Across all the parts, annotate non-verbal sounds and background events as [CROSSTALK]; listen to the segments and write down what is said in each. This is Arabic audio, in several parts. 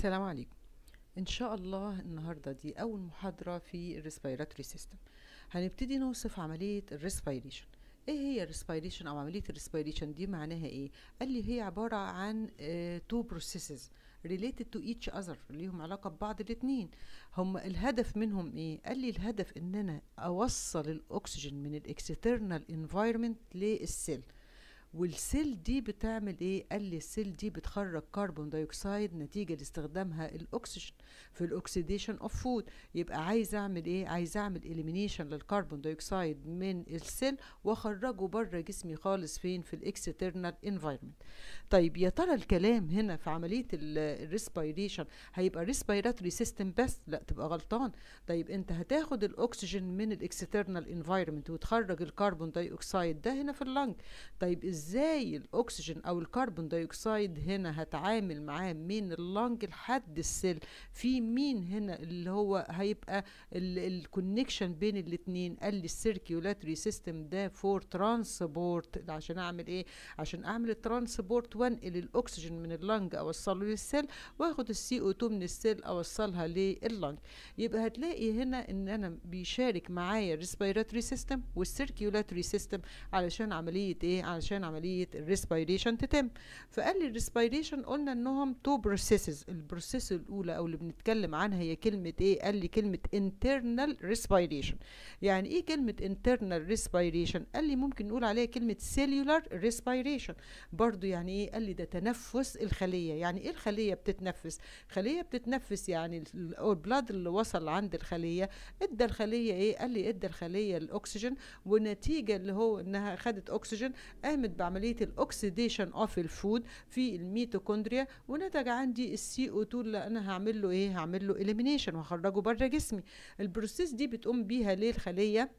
السلام عليكم ان شاء الله النهارده دي اول محاضره في الريسبيراتوري سيستم هنبتدي نوصف عمليه الريسبيريشن ايه هي الريسبيريشن او عمليه الريسبيريشن دي معناها ايه قال لي هي عباره عن تو بروسيسز ريليتد تو ايتش اذر ليهم علاقه ببعض الاثنين هم الهدف منهم ايه قال لي الهدف ان انا اوصل الاكسجين من الاكسترنال انفايرمنت للسيل والسيل دي بتعمل ايه قال لي السيل دي بتخرج كربون دايوكسيد نتيجه لاستخدامها الاكسجين في الاكسديشن اوف فود يبقى عايز اعمل ايه عايز اعمل اليمينيشن للكربون دايوكسيد من السيل واخرجه بره جسمي خالص فين في الاكسترنال انفايرمنت طيب يا ترى الكلام هنا في عمليه الريسبيريشن هيبقى ريسبيراتوري سيستم بس لا تبقى غلطان طيب انت هتاخد الاكسجين من الاكسترنال انفايرمنت وتخرج الكربون دايوكسيد ده هنا في اللنج طيب ازاي الاكسجين او الكربون دايوكسيد هنا هتعامل معاه من اللنج لحد السيل في مين هنا اللي هو هيبقى الكونكشن بين الاتنين قال لي السيركيولاتري سيستم ده فور ترانسبورت عشان اعمل ايه عشان اعمل الترانسبورت وانقل الاكسجين من اللنج اوصله للسيل واخد السي او 2 من السيل اوصلها للنج يبقى هتلاقي هنا ان انا بيشارك معايا الريسبيراتري سيستم والسيركيولاتري سيستم علشان عمليه ايه علشان عمليه الريسبيريشن تتم فقال لي الريسبيريشن قلنا انهم تو بروسيسز البروسيس الاولى او اللي بنتكلم عنها هي كلمه ايه قال لي كلمه internal respiration يعني ايه كلمه internal respiration قال لي ممكن نقول عليها كلمه cellular respiration برضو يعني ايه قال لي ده تنفس الخليه يعني ايه الخليه بتتنفس خليه بتتنفس يعني البلاد اللي وصل عند الخليه ادى الخليه ايه قال لي ادى الخليه الاكسجين ونتيجه اللي هو انها خدت اكسجين قامت بعملية الاكسيديشن اوف الفود في الميتوكوندريا ونتج عندي السي او 2 اللي انا هعمل له ايه هعمل له اليمينيشن وهخرجه بره جسمي البروسيس دي بتقوم بيها ليه الخلية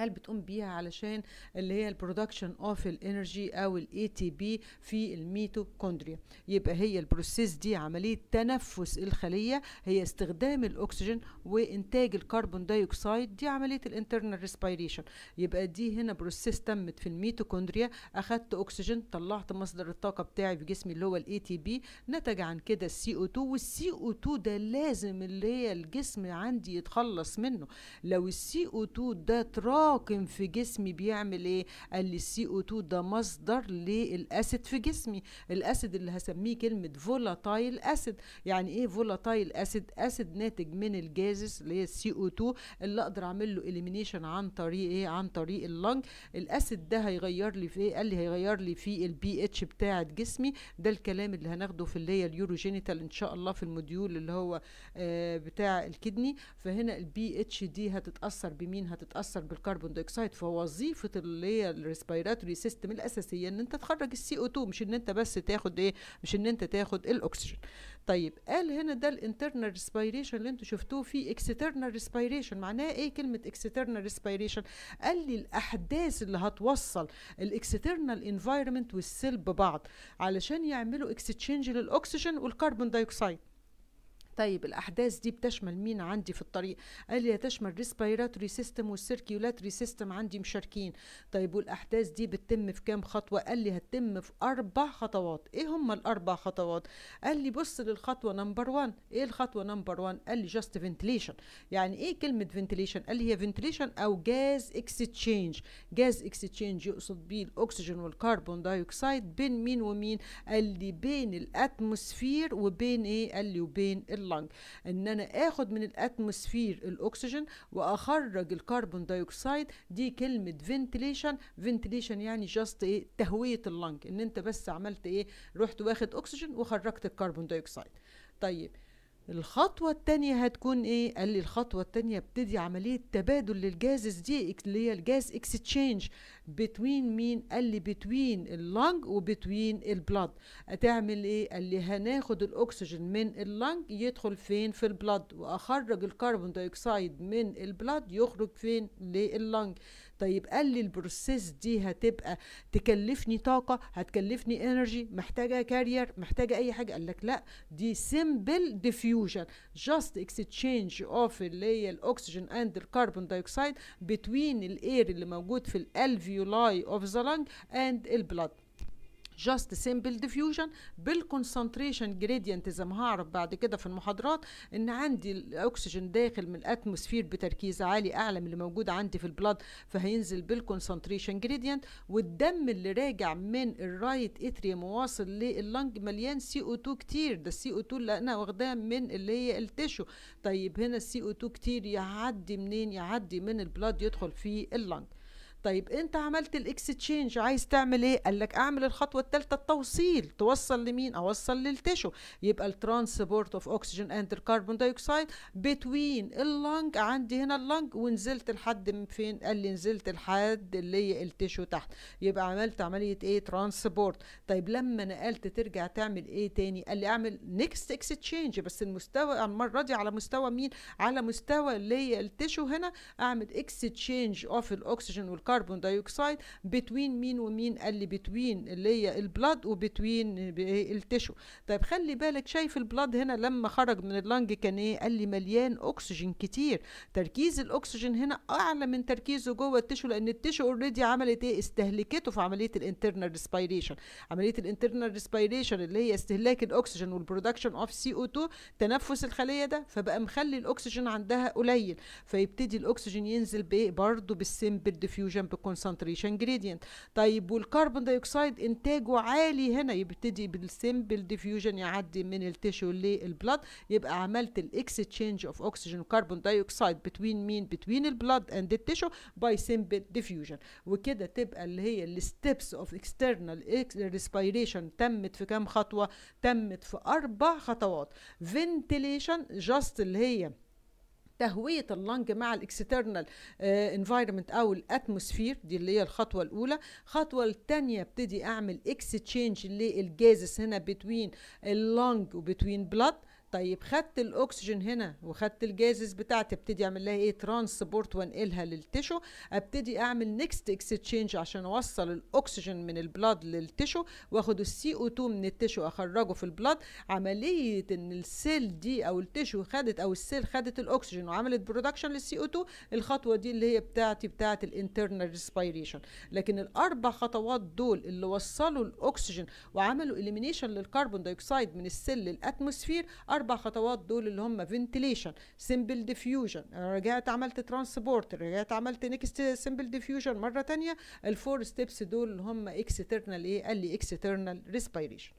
هل بتقوم بيها علشان اللي هي البرودكشن اوف الانرجي او الاي تي بي في الميتوكوندريا يبقى هي البروسيس دي عمليه تنفس الخليه هي استخدام الاكسجين وانتاج الكربون دايوكسيد دي عمليه الانترنال ريسبيريشن يبقى دي هنا بروسيس تمت في الميتوكوندريا اخدت اكسجين طلعت مصدر الطاقه بتاعي في جسمي اللي هو الاي تي بي نتج عن كده السي او 2 والسي او 2 ده لازم اللي هي الجسم عندي يتخلص منه لو السي او 2 ده طاقم في جسمي بيعمل ايه قال لي السي او 2 ده مصدر للاسيد في جسمي الاسيد اللي هسميه كلمه فولاتايل اسيد يعني ايه فولاتايل اسيد اسيد ناتج من الجازس اللي هي السي او 2 اللي اقدر اعمل له اليمينيشن عن طريق ايه عن طريق اللنج الاسيد ده هيغير لي في ايه قال لي هيغير لي في البي اتش بتاعه جسمي ده الكلام اللي هناخده في اللي هي اليوروجينيتال ان شاء الله في الموديول اللي هو آه بتاع الكدني فهنا البي اتش دي هتتاثر بمين هتتاثر بال الكربون دايوكسيد فوظيفه اللي هي الريسبيراتوري سيستم الاساسيه ان انت تخرج السي او 2 مش ان انت بس تاخد ايه مش ان انت تاخد الاكسجين طيب قال هنا ده الانترنال ريسبيريشن اللي انتوا شفتوه في اكسترنال ريسبيريشن معناه ايه كلمه اكسترنال ريسبيريشن قال لي الاحداث اللي هتوصل الاكسترنال انفايرمنت والسيل ببعض علشان يعملوا اكستشينج للاكسجين والكربون دايوكسيد طيب الاحداث دي بتشمل مين عندي في الطريق قال لي تشمل ريسبيراتوري سيستم والسيركيولاتوري سيستم عندي مشاركين طيب والاحداث دي بتتم في كام خطوه قال لي هتتم في اربع خطوات ايه هم الاربع خطوات قال لي بص للخطوه نمبر 1 ايه الخطوه نمبر 1 قال لي جاست فنتليشن يعني ايه كلمه فنتليشن قال لي هي فنتليشن او جاز اكستشينج جاز اكستشينج يقصد بيه الاكسجين والكربون دايوكسيد بين مين ومين قال لي بين الاتموسفير وبين ايه قال لي وبين ال اللنج ان انا اخد من الاتموسفير الاكسجين واخرج الكربون دايوكسيد دي كلمه فنتليشن فنتليشن يعني جاست ايه تهويه اللنج ان انت بس عملت ايه رحت واخد اكسجين وخرجت الكربون دايوكسيد طيب الخطوة التانية هتكون ايه؟ قال لي الخطوة التانية ابتدي عملية تبادل للجازز دي اللي هي الجاز اكستشينج بتوين مين؟ قال لي بتوين اللنج وبتوين البلاد هتعمل ايه؟ قال لي هناخد الاكسجين من اللنج يدخل فين؟ في البلد واخرج الكربون دايوكسيد من البلد يخرج فين؟ للنج طيب قال لي البروسيس دي هتبقى تكلفني طاقه هتكلفني انرجي محتاجه كارير محتاجه اي حاجه قال لك لا دي سيمبل ديفيوجن جاست اكستشينج اوف اللي هي الاكسجين اند الكربون دايوكسيد بتوين الاير اللي موجود في الالفيولاي اوف ذا لانج اند البلاد جاست سيمبل ديفيوجن بالكونسنتريشن جريدينت زي ما هعرف بعد كده في المحاضرات ان عندي الاكسجين داخل من الاتموسفير بتركيز عالي اعلى من اللي موجود عندي في البلاد فهينزل بالكونسنتريشن جريدينت والدم اللي راجع من الرايت اتريم واصل لللنج مليان سي او 2 كتير ده السي او 2 اللي انا واخداه من اللي هي التشو طيب هنا السي او 2 كتير يعدي منين يعدي من البلاد يدخل في اللنج طيب انت عملت الاكستشينج عايز تعمل ايه قال لك اعمل الخطوه الثالثه التوصيل توصل لمين اوصل للتشو يبقى الترانسبورت اوف اوكسجين اند الكربون دايوكسيد بتوين اللنج عندي هنا اللنج ونزلت لحد فين قال لي نزلت لحد اللي هي التشو تحت يبقى عملت عمليه ايه ترانسبورت طيب لما نقلت ترجع تعمل ايه تاني قال لي اعمل نيكست اكستشينج بس المستوى المره دي على مستوى مين على مستوى اللي هي التشو هنا اعمل اكستشينج اوف الاكسجين وال كربون دايوكسيد بتوين مين ومين قال لي بتوين اللي هي البلاد وبتوين التشو طيب خلي بالك شايف البلاد هنا لما خرج من اللنج كان ايه قال لي مليان اكسجين كتير تركيز الاكسجين هنا اعلى من تركيزه جوه التشو لان التشو اوريدي عملت ايه استهلكته في عمليه الانترنال ريسبيريشن عمليه الانترنال ريسبيريشن اللي هي استهلاك الاكسجين والبرودكشن اوف سي او 2 تنفس الخليه ده فبقى مخلي الاكسجين عندها قليل فيبتدي الاكسجين ينزل بايه برضه بالسمبل ديفيوجن هيدروجين بكونسنتريشن جريدينت طيب والكربون دايوكسيد انتاجه عالي هنا يبتدي بالسمبل ديفيوجن يعدي من التشو للبلد يبقى عملت الاكس تشينج اوف اكسجين وكربون دايوكسيد بتوين مين بتوين البلد اند التشو باي سيمبل ديفيوجن وكده تبقى اللي هي الستبس اوف اكسترنال ريسبيريشن تمت في كام خطوه تمت في اربع خطوات فنتيليشن جاست اللي هي تهويه اللنج مع الاكسترنال انفايرمنت آه، او الاتموسفير دي اللي هي الخطوه الاولى الخطوه الثانيه ابتدي اعمل اكستشينج للجازس هنا بتوين اللنج وبتوين بلاد طيب خدت الاكسجين هنا وخدت الجازز بتاعتي ابتدي اعمل لها ايه ترانسبورت وانقلها للتشو ابتدي اعمل نيكست اكسشينج عشان اوصل الاكسجين من البلاد للتشو واخد السي او 2 من التشو اخرجه في البلاد عمليه ان السيل دي او التشو خدت او السيل خدت الاكسجين وعملت برودكشن للسي او 2 الخطوه دي اللي هي بتاعتي بتاعت الانترنال ريسبيريشن لكن الاربع خطوات دول اللي وصلوا الاكسجين وعملوا اليمينيشن للكربون دايوكسيد من السيل للاتموسفير الاربع خطوات دول اللي هم فنتليشن سمبل ديفيوجن رجعت عملت ترانسبورت رجعت عملت نيكست سمبل ديفيوجن مره تانية الفور ستيبس دول اللي هم اكسترنال ايه قال لي اكسترنال ريسبيريشن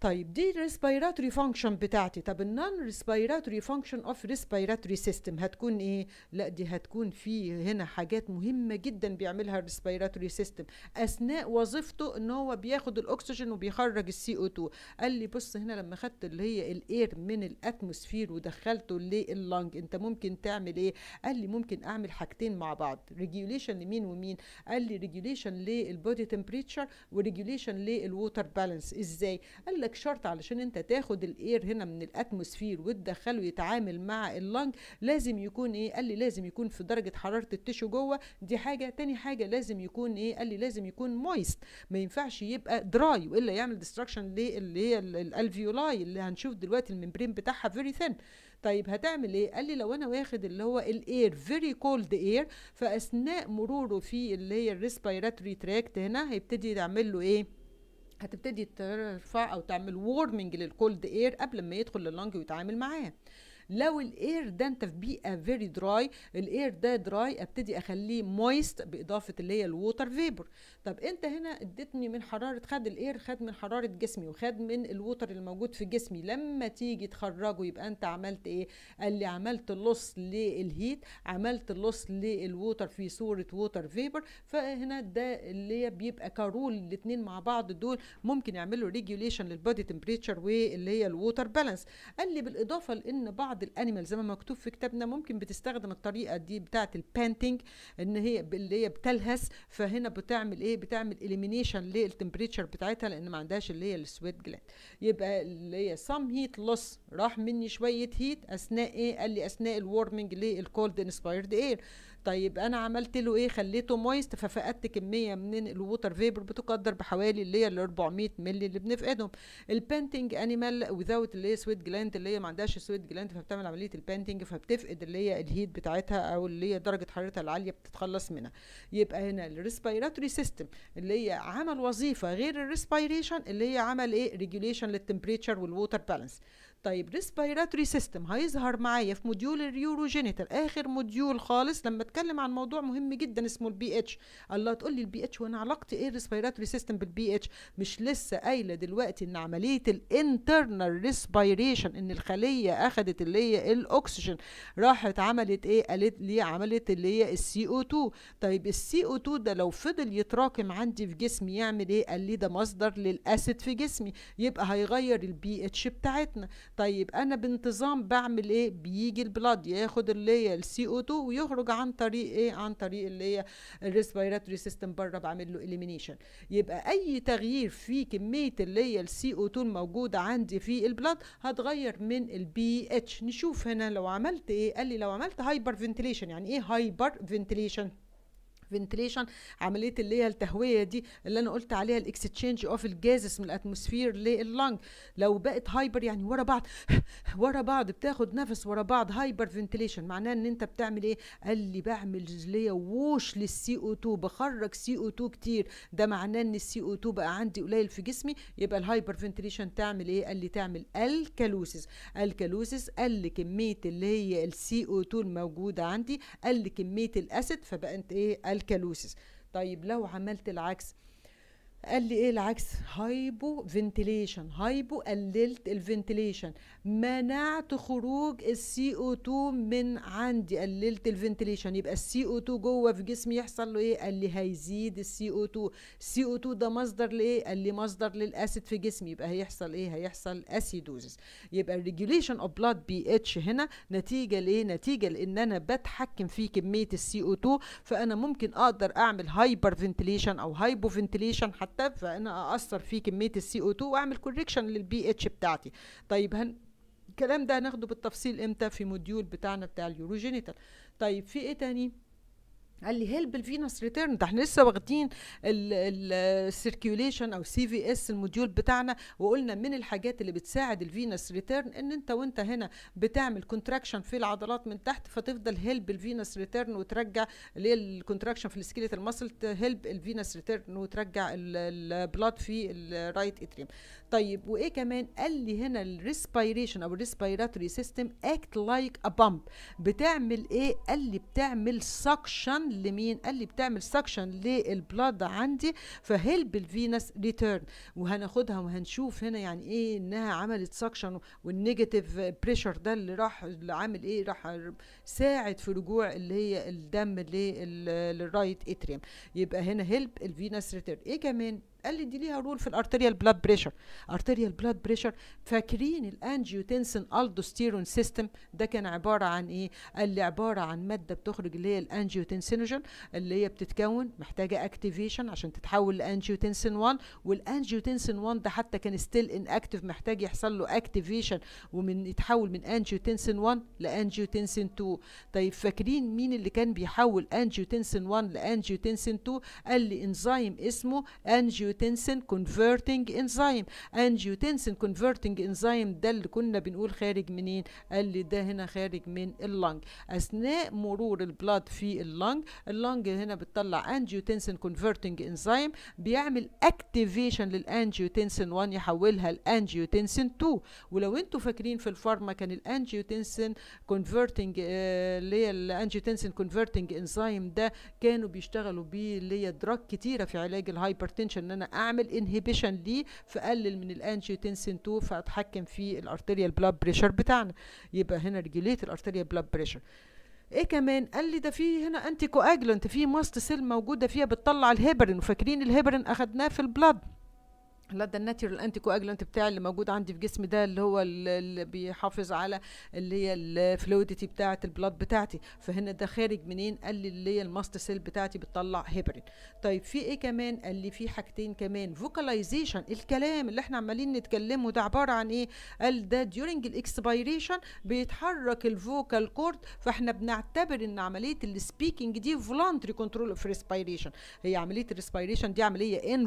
طيب دي الريسبيراتوري فانكشن بتاعتي طب النون ريسبيراتوري فانكشن اوف ريسبيراتوري سيستم هتكون ايه لا دي هتكون في هنا حاجات مهمه جدا بيعملها الريسبيراتوري سيستم اثناء وظيفته ان هو بياخد الاكسجين وبيخرج السي او 2 قال لي بص هنا لما خدت اللي هي الاير من الاتموسفير ودخلته لللنج انت ممكن تعمل ايه قال لي ممكن اعمل حاجتين مع بعض ريجيوليشن لمين ومين قال لي ريجيوليشن للبودي تمبريتشر وريجيوليشن للووتر بالانس ازاي قال لك شرط علشان انت تاخد الاير هنا من الاتموسفير وتدخله يتعامل مع اللنج لازم يكون ايه قال لي لازم يكون في درجه حراره التشو جوه دي حاجه تاني حاجه لازم يكون ايه قال لي لازم يكون مويست ما ينفعش يبقى دراي والا يعمل ديستراكشن اللي هي الالفيولاي اللي هنشوف دلوقتي الممبرين بتاعها فيري ثين طيب هتعمل ايه قال لي لو انا واخد اللي هو الاير فيري كولد اير فاثناء مروره في اللي هي الريسبيراتوري تراكت هنا هيبتدي يعمل له ايه هتبتدي ترفع او تعمل وورمنج للكولد اير قبل ما يدخل لللنج ويتعامل معاه لو الاير ده انت في بيئه فيري دراي الاير ده دراي ابتدي اخليه مويست باضافه اللي هي الووتر فيبر طب انت هنا اديتني من حراره خد الاير خد من حراره جسمي وخد من الووتر اللي موجود في جسمي لما تيجي تخرجه يبقى انت عملت ايه قال لي عملت لص للهيت عملت لص للووتر في صوره ووتر فيبر فهنا ده اللي بيبقى كارول الاثنين مع بعض دول ممكن يعملوا ريجوليشن للبادي تمبريتشر واللي هي الووتر بالانس قال لي بالاضافه لان بعض بعض الانيمال زي ما مكتوب في كتابنا ممكن بتستخدم الطريقه دي بتاعه البانتنج ان هي اللي هي بتلهس فهنا بتعمل ايه بتعمل اليمينيشن للتمبريتشر بتاعتها لان ما عندهاش اللي هي السويت جلاند يبقى اللي هي سام هيت لوس راح مني شويه هيت اثناء ايه قال لي اثناء الورمنج للكولد انسبايرد اير طيب انا عملت له ايه خليته مويست ففقدت كميه من الووتر فيبر بتقدر بحوالي اللي هي ال 400 مللي اللي بنفقدهم البانتنج انيمال وذاوت اللي هي سويت جلاند اللي هي ما عندهاش سويت جلاند فبتعمل عمليه البانتنج فبتفقد اللي هي الهيت بتاعتها او اللي هي درجه حرارتها العاليه بتتخلص منها يبقى هنا الريسبيراتوري سيستم اللي هي عمل وظيفه غير الريسبيريشن اللي هي عمل ايه ريجوليشن للتمبريتشر والووتر بالانس طيب ريسبيراتوري سيستم هيظهر معايا في موديول الريوروجينيتال اخر موديول خالص لما اتكلم عن موضوع مهم جدا اسمه البي اتش الله تقول لي البي اتش وانا علاقتي ايه الريسبيراتوري سيستم بالبي اتش مش لسه قايله دلوقتي ان عمليه الانترنال ريسبيريشن ان الخليه اخذت اللي هي الاكسجين راحت عملت ايه قالت لي عملت اللي هي السي او 2 طيب السي او 2 ده لو فضل يتراكم عندي في جسمي يعمل ايه قال لي ده مصدر للاسيد في جسمي يبقى هيغير البي اتش بتاعتنا طيب انا بانتظام بعمل ايه بيجي البلاد ياخد اللي هي السي او 2 ويخرج عن طريق ايه عن طريق اللي هي الريسبيراتوري سيستم بره بعمل له اليمينيشن يبقى اي تغيير في كميه اللي هي السي او 2 الموجوده عندي في البلاد هتغير من البي اتش نشوف هنا لو عملت ايه قال لي لو عملت هايبر فنتليشن يعني ايه هايبر فنتليشن فنتليشن عمليه اللي هي التهويه دي اللي انا قلت عليها الاكستشينج اوف الجازس من الاتموسفير لللنج لو بقت هايبر يعني ورا بعض [LAUGHS] ورا بعض بتاخد نفس ورا بعض هايبر فنتليشن معناه ان انت بتعمل ايه قال لي بعمل ليا ووش للسي او 2 بخرج سي او 2 كتير ده معناه ان السي او 2 بقى عندي قليل في جسمي يبقى الهايبر فنتليشن تعمل ايه قال لي تعمل الكالوسيس الكالوسيس قل كميه اللي هي السي او 2 الموجوده عندي قل كميه الاسيد فبقى انت ايه الكالوسيس طيب لو عملت العكس قال لي ايه العكس هايبو فنتيليشن هايبو قللت الفنتيليشن منعت خروج السي او 2 من عندي قللت الفنتيليشن يبقى السي او 2 جوه في جسمي يحصل له ايه قال لي هيزيد السي او 2 السي او 2 ده مصدر لايه قال لي مصدر للاسيد في جسمي يبقى هيحصل ايه هيحصل اسيدوزس يبقى الريجوليشن اوف بلاد بي اتش هنا نتيجه لايه نتيجه لان انا بتحكم في كميه السي او 2 فانا ممكن اقدر اعمل هايبر فنتيليشن او هايبو فنتيليشن حتى مرتب فانا اثر في كميه السي او 2 واعمل كوريكشن للبي اتش بتاعتي طيب هن الكلام ده هناخده بالتفصيل امتى في موديول بتاعنا بتاع اليوروجينيتال طيب في ايه تاني قال لي هيلب الفينوس ريتيرن ده احنا لسه واخدين السيركيوليشن او سي في اس الموديول بتاعنا وقلنا من الحاجات اللي بتساعد الفينوس ريتيرن ان انت وانت هنا بتعمل كونتراكشن في العضلات من تحت فتفضل هيلب الفينوس ريتيرن وترجع اللي هي الكونتراكشن في السكيلت المسل هيلب الفينوس ريتيرن وترجع البلاد في الرايت اتريم طيب وايه كمان قال لي هنا الريسبيريشن او الريسبيراتوري سيستم اكت لايك ا بامب بتعمل ايه قال لي بتعمل سكشن لمين قال لي بتعمل سكشن للبلاد عندي فهيلب الفينس ريتيرن وهناخدها وهنشوف هنا يعني ايه انها عملت سكشن والنيجاتيف بريشر ده اللي راح اللي عامل ايه راح ساعد في رجوع اللي هي الدم للرايت اتريم يبقى هنا هيلب الفينس ريتيرن ايه كمان قال لي دي ليها رول في الارتيريال بلاد بريشر ارتيريال بلاد بريشر فاكرين الانجيوتنسين الدوستيرون سيستم ده كان عباره عن ايه قال لي عباره عن ماده بتخرج اللي هي الانجيوتنسينوجين اللي هي بتتكون محتاجه اكتيفيشن عشان تتحول لانجيوتنسين 1 والانجيوتنسين 1 ده حتى كان ستيل ان اكتيف محتاج يحصل له اكتيفيشن ومن يتحول من انجيوتنسين 1 لانجيوتنسين 2 طيب فاكرين مين اللي كان بيحول انجيوتنسين 1 لانجيوتنسين 2 قال لي انزيم اسمه انجيوتنسين angiotensin converting enzyme angiotensin converting enzyme ده اللي كنا بنقول خارج منين قال لي ده هنا خارج من اللنج اثناء مرور البلاد في اللنج اللنج هنا بتطلع angiotensin converting enzyme بيعمل activation للانجيوتنسين 1 يحولها لانجيوتنسين 2 ولو انتوا فاكرين في الفارما كان الانجيوتنسين converting آه، اللي هي الانجيوتنسين converting انزيم ده كانوا بيشتغلوا بيه اللي هي دراج كتيره في علاج الهايبرتنشن ان انا اعمل انهبيشن ليه فاقلل من الانجيوتنسين 2 فاتحكم في الارتيريال بلاد بريشر بتاعنا يبقى هنا ريجوليت الارتيريال بلاد بريشر ايه كمان قال لي ده في هنا انتي كواجلنت في ماست سيل موجوده فيها بتطلع الهيبرين وفاكرين الهيبرين اخدناه في البلاد ده الناتيرال انتيكو اجلانت بتاعي اللي موجود عندي في جسمي ده اللي هو اللي بيحافظ على اللي هي الفلويدتي بتاعه البلاد بتاعتي فهنا ده خارج منين قال لي اللي هي الماست سيل بتاعتي بتطلع هيبرين طيب في ايه كمان قال لي في حاجتين كمان فوكاليزيشن الكلام اللي احنا عمالين نتكلمه ده عباره عن ايه قال ده ديورنج الاكسبيريشن بيتحرك الفوكال كورد فاحنا بنعتبر ان عمليه السبيكنج دي فولانتري كنترول اوف ريسبيريشن هي عمليه الريسبيريشن دي عمليه ان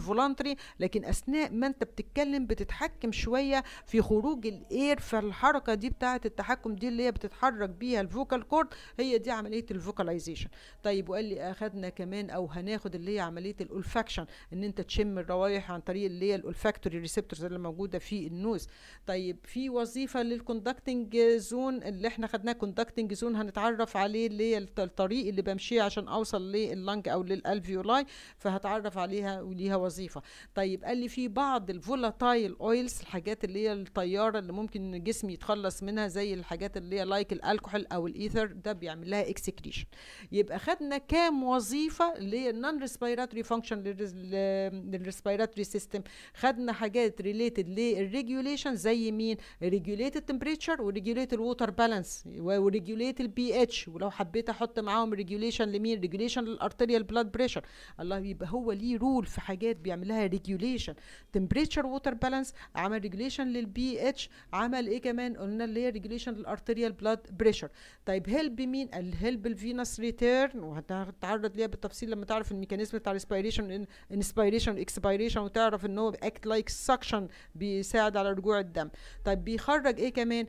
لكن اثناء ما انت بتتكلم بتتحكم شويه في خروج الاير فالحركه دي بتاعه التحكم دي اللي هي بتتحرك بيها الفوكال كورد هي دي عمليه الفوكاليزيشن طيب وقال لي اخذنا كمان او هناخد اللي هي عمليه الالفاكشن ان انت تشم الروايح عن طريق اللي هي الالفاكتوري ريسبتورز اللي موجوده في النوز طيب في وظيفه للكوندكتنج زون اللي احنا خدناه كوندكتنج زون هنتعرف عليه اللي هي الطريق اللي بمشيه عشان اوصل للنج او للالفيولاي فهتعرف عليها وليها وظيفه طيب قال لي في بعض الفولاتايل اويلز الحاجات اللي هي الطياره اللي ممكن الجسم يتخلص منها زي الحاجات اللي هي لايك الالكحول او الايثر ده بيعمل لها اكسكريشن يبقى خدنا كام وظيفه اللي هي النون ريسبيراتوري فانكشن للريسبيراتوري سيستم خدنا حاجات ريليتد للريجوليشن زي مين ريجوليت التمبريتشر وريجوليت الووتر بالانس وريجوليت البي اتش ولو حبيت احط معاهم ريجوليشن لمين ريجوليشن للارتيريال بلاد بريشر الله يبقى هو ليه رول في حاجات بيعملها ريجوليشن تمبريتشر ووتر بالانس عمل ريجوليشن للبي اتش عمل ايه كمان قلنا اللي هي ريجوليشن للارتيريال بلاد بريشر طيب هيلب مين الهيلب الفينس ريتيرن وهتتعرض ليها بالتفصيل لما تعرف الميكانيزم بتاع الاسبيريشن انسبيريشن اكسبيريشن وتعرف ان هو اكت لايك سكشن بيساعد على رجوع الدم طيب بيخرج ايه كمان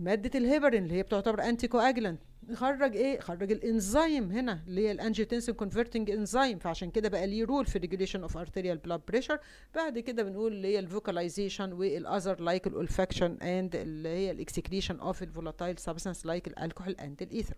ماده الهيبرين اللي هي بتعتبر انتي كواجلانت خرج ايه خرج الانزيم هنا اللي هي الانجيوتنسين كونفرتنج انزيم فعشان كده بقى ليه رول في ريجوليشن اوف ارتيريال بلاد بريشر بعد كده بنقول اللي هي الفوكاليزيشن والاذر لايك الاولفاكشن اند اللي هي الاكسكريشن اوف الفولاتايل سبستانس لايك الالكحول اند الايثر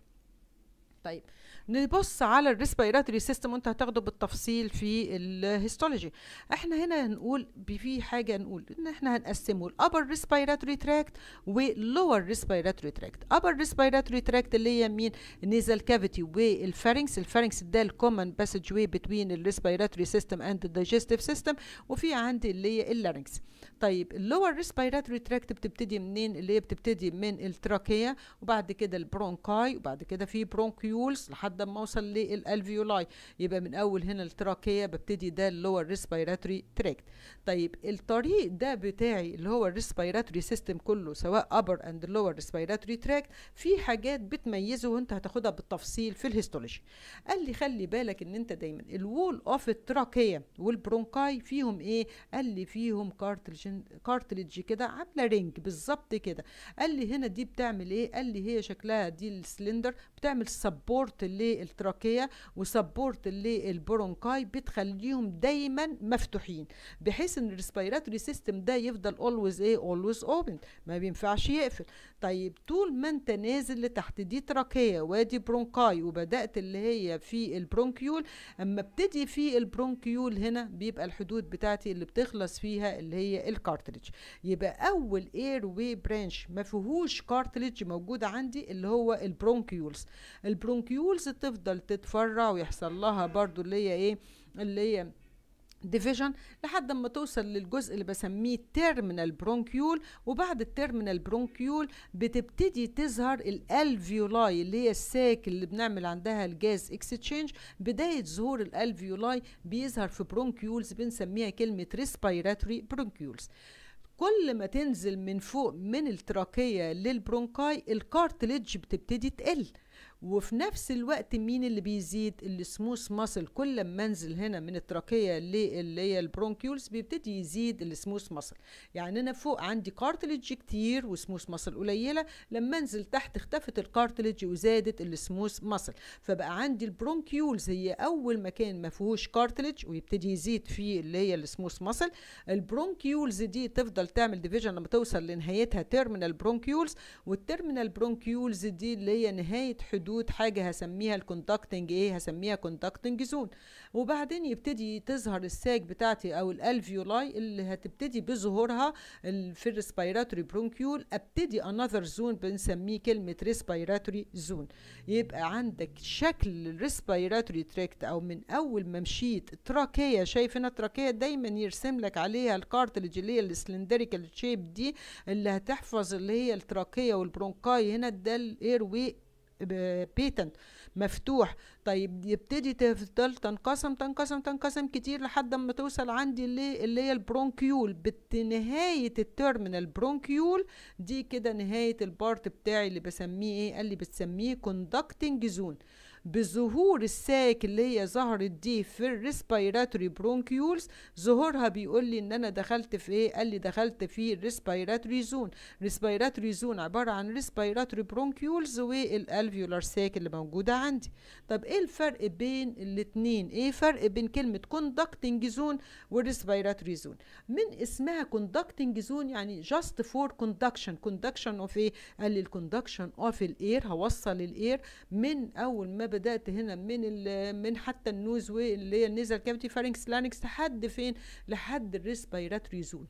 طيب نبص على الريسبيراتوري سيستم وانت هتاخده بالتفصيل في الهيستولوجي احنا هنا هنقول في حاجه نقول ان احنا هنقسمه الابر ريسبيراتوري تراكت واللور ريسبيراتوري تراكت ابر ريسبيراتوري تراكت اللي هي مين نيزل كافيتي والفارنكس الفارنكس ده الكومن باسج واي بتوين الريسبيراتوري سيستم اند الدايجستيف سيستم وفي عندي اللي هي اللارنكس طيب اللور ريسبيراتوري تراكت بتبتدي منين اللي هي بتبتدي من التراكيه وبعد كده البرونكاي وبعد كده في برونكيولز لحد ما اوصل للالفيولاي يبقى من اول هنا التراكيه ببتدي ده اللور ريسبيراتوري تراكت طيب الطريق ده بتاعي اللي هو الريسبيراتوري سيستم كله سواء ابر اند لور ريسبيراتوري تراكت في حاجات بتميزه وانت هتاخدها بالتفصيل في الهيستولوجي قال لي خلي بالك ان انت دايما الوول اوف التراكيه والبرونكاي فيهم ايه قال لي فيهم كارت كارتريج كده عامله رينج بالظبط كده قال لي هنا دي بتعمل ايه قال لي هي شكلها دي السلندر بتعمل سبورت للتراكيه وسبورت للبرونكاي بتخليهم دايما مفتوحين بحيث ان الريسبيراتوري سيستم ده يفضل اولويز ايه اولويز اوبن ما بينفعش يقفل طيب طول ما انت نازل لتحت دي تراكيه وادي برونكاي وبدات اللي هي في البرونكيول اما ابتدي في البرونكيول هنا بيبقى الحدود بتاعتي اللي بتخلص فيها اللي هي الكارتريج يبقى اول اير واي برانش ما فيهوش كارتريج موجود عندي اللي هو البرونكيولز البرونكيولز تفضل تتفرع ويحصل لها برضو اللي هي ايه اللي هي ديفيجن لحد ما توصل للجزء اللي بسميه تيرمينال برونكيول وبعد التيرمينال برونكيول بتبتدي تظهر الالفيولاي اللي هي الساك اللي بنعمل عندها الجاز اكستشينج بدايه ظهور الالفيولاي بيظهر في برونكيولز بنسميها كلمه ريسبيراتوري برونكيولز كل ما تنزل من فوق من التراكية للبرونكاي الكارتليج بتبتدي تقل وفي نفس الوقت مين اللي بيزيد السموث ماسل كل ما انزل هنا من التراكيه اللي هي البرونكيولز بيبتدي يزيد السموث ماسل يعني انا فوق عندي كارتليج كتير وسموث ماسل قليله لما انزل تحت اختفت الكارتليج وزادت السموث ماسل فبقى عندي البرونكيولز هي اول مكان ما فيهوش كارتليج ويبتدي يزيد فيه اللي هي السموث ماسل البرونكيولز دي تفضل تعمل ديفيجن لما توصل لنهايتها تيرمينال برونكيولز والتيرمينال برونكيولز دي اللي هي نهايه حدود حدود حاجه هسميها الكونتاكتنج ايه هسميها كونتاكتنج زون وبعدين يبتدي تظهر الساج بتاعتي او الالفيولاي اللي هتبتدي بظهورها في الريسبيراتوري برونكيول ابتدي انذر زون بنسميه كلمه ريسبيراتوري زون يبقى عندك شكل الريسبيراتوري تراكت او من اول ما مشيت تراكيه شايف هنا تراكية دايما يرسم لك عليها الكارتلج اللي هي السلندريكال شيب دي اللي هتحفظ اللي هي التراكيه والبرونكاي هنا ده الاير واي بيتنت مفتوح طيب يبتدي تفضل تنقسم تنقسم تنقسم كتير لحد ما توصل عندي اللي اللي هي البرونكيول بنهايه الترمينال برونكيول دي كده نهايه البارت بتاعي اللي بسميه ايه قال لي بتسميه كوندكتنج زون بظهور السائك اللي هي ظهرت دي في الريسبيراتوري برونكيولز ظهورها بيقول لي ان انا دخلت في ايه قال لي دخلت في الريسبيراتوري زون الريسبيراتوري زون عباره عن ريسبيراتوري برونكيولز والالفيولار ساك اللي موجوده عندي طب ايه الفرق بين الاثنين ايه فرق بين كلمه كوندكتنج زون والريسبيراتوري زون من اسمها كوندكتنج زون يعني جاست فور كوندكشن كوندكشن اوف ايه قال لي الكوندكشن اوف الاير هوصل الاير من اول ما بدات هنا من من حتى النوز اللي هي النيزل كافيتي فارنكس لانكس لحد فين لحد الريسبيراتوري زون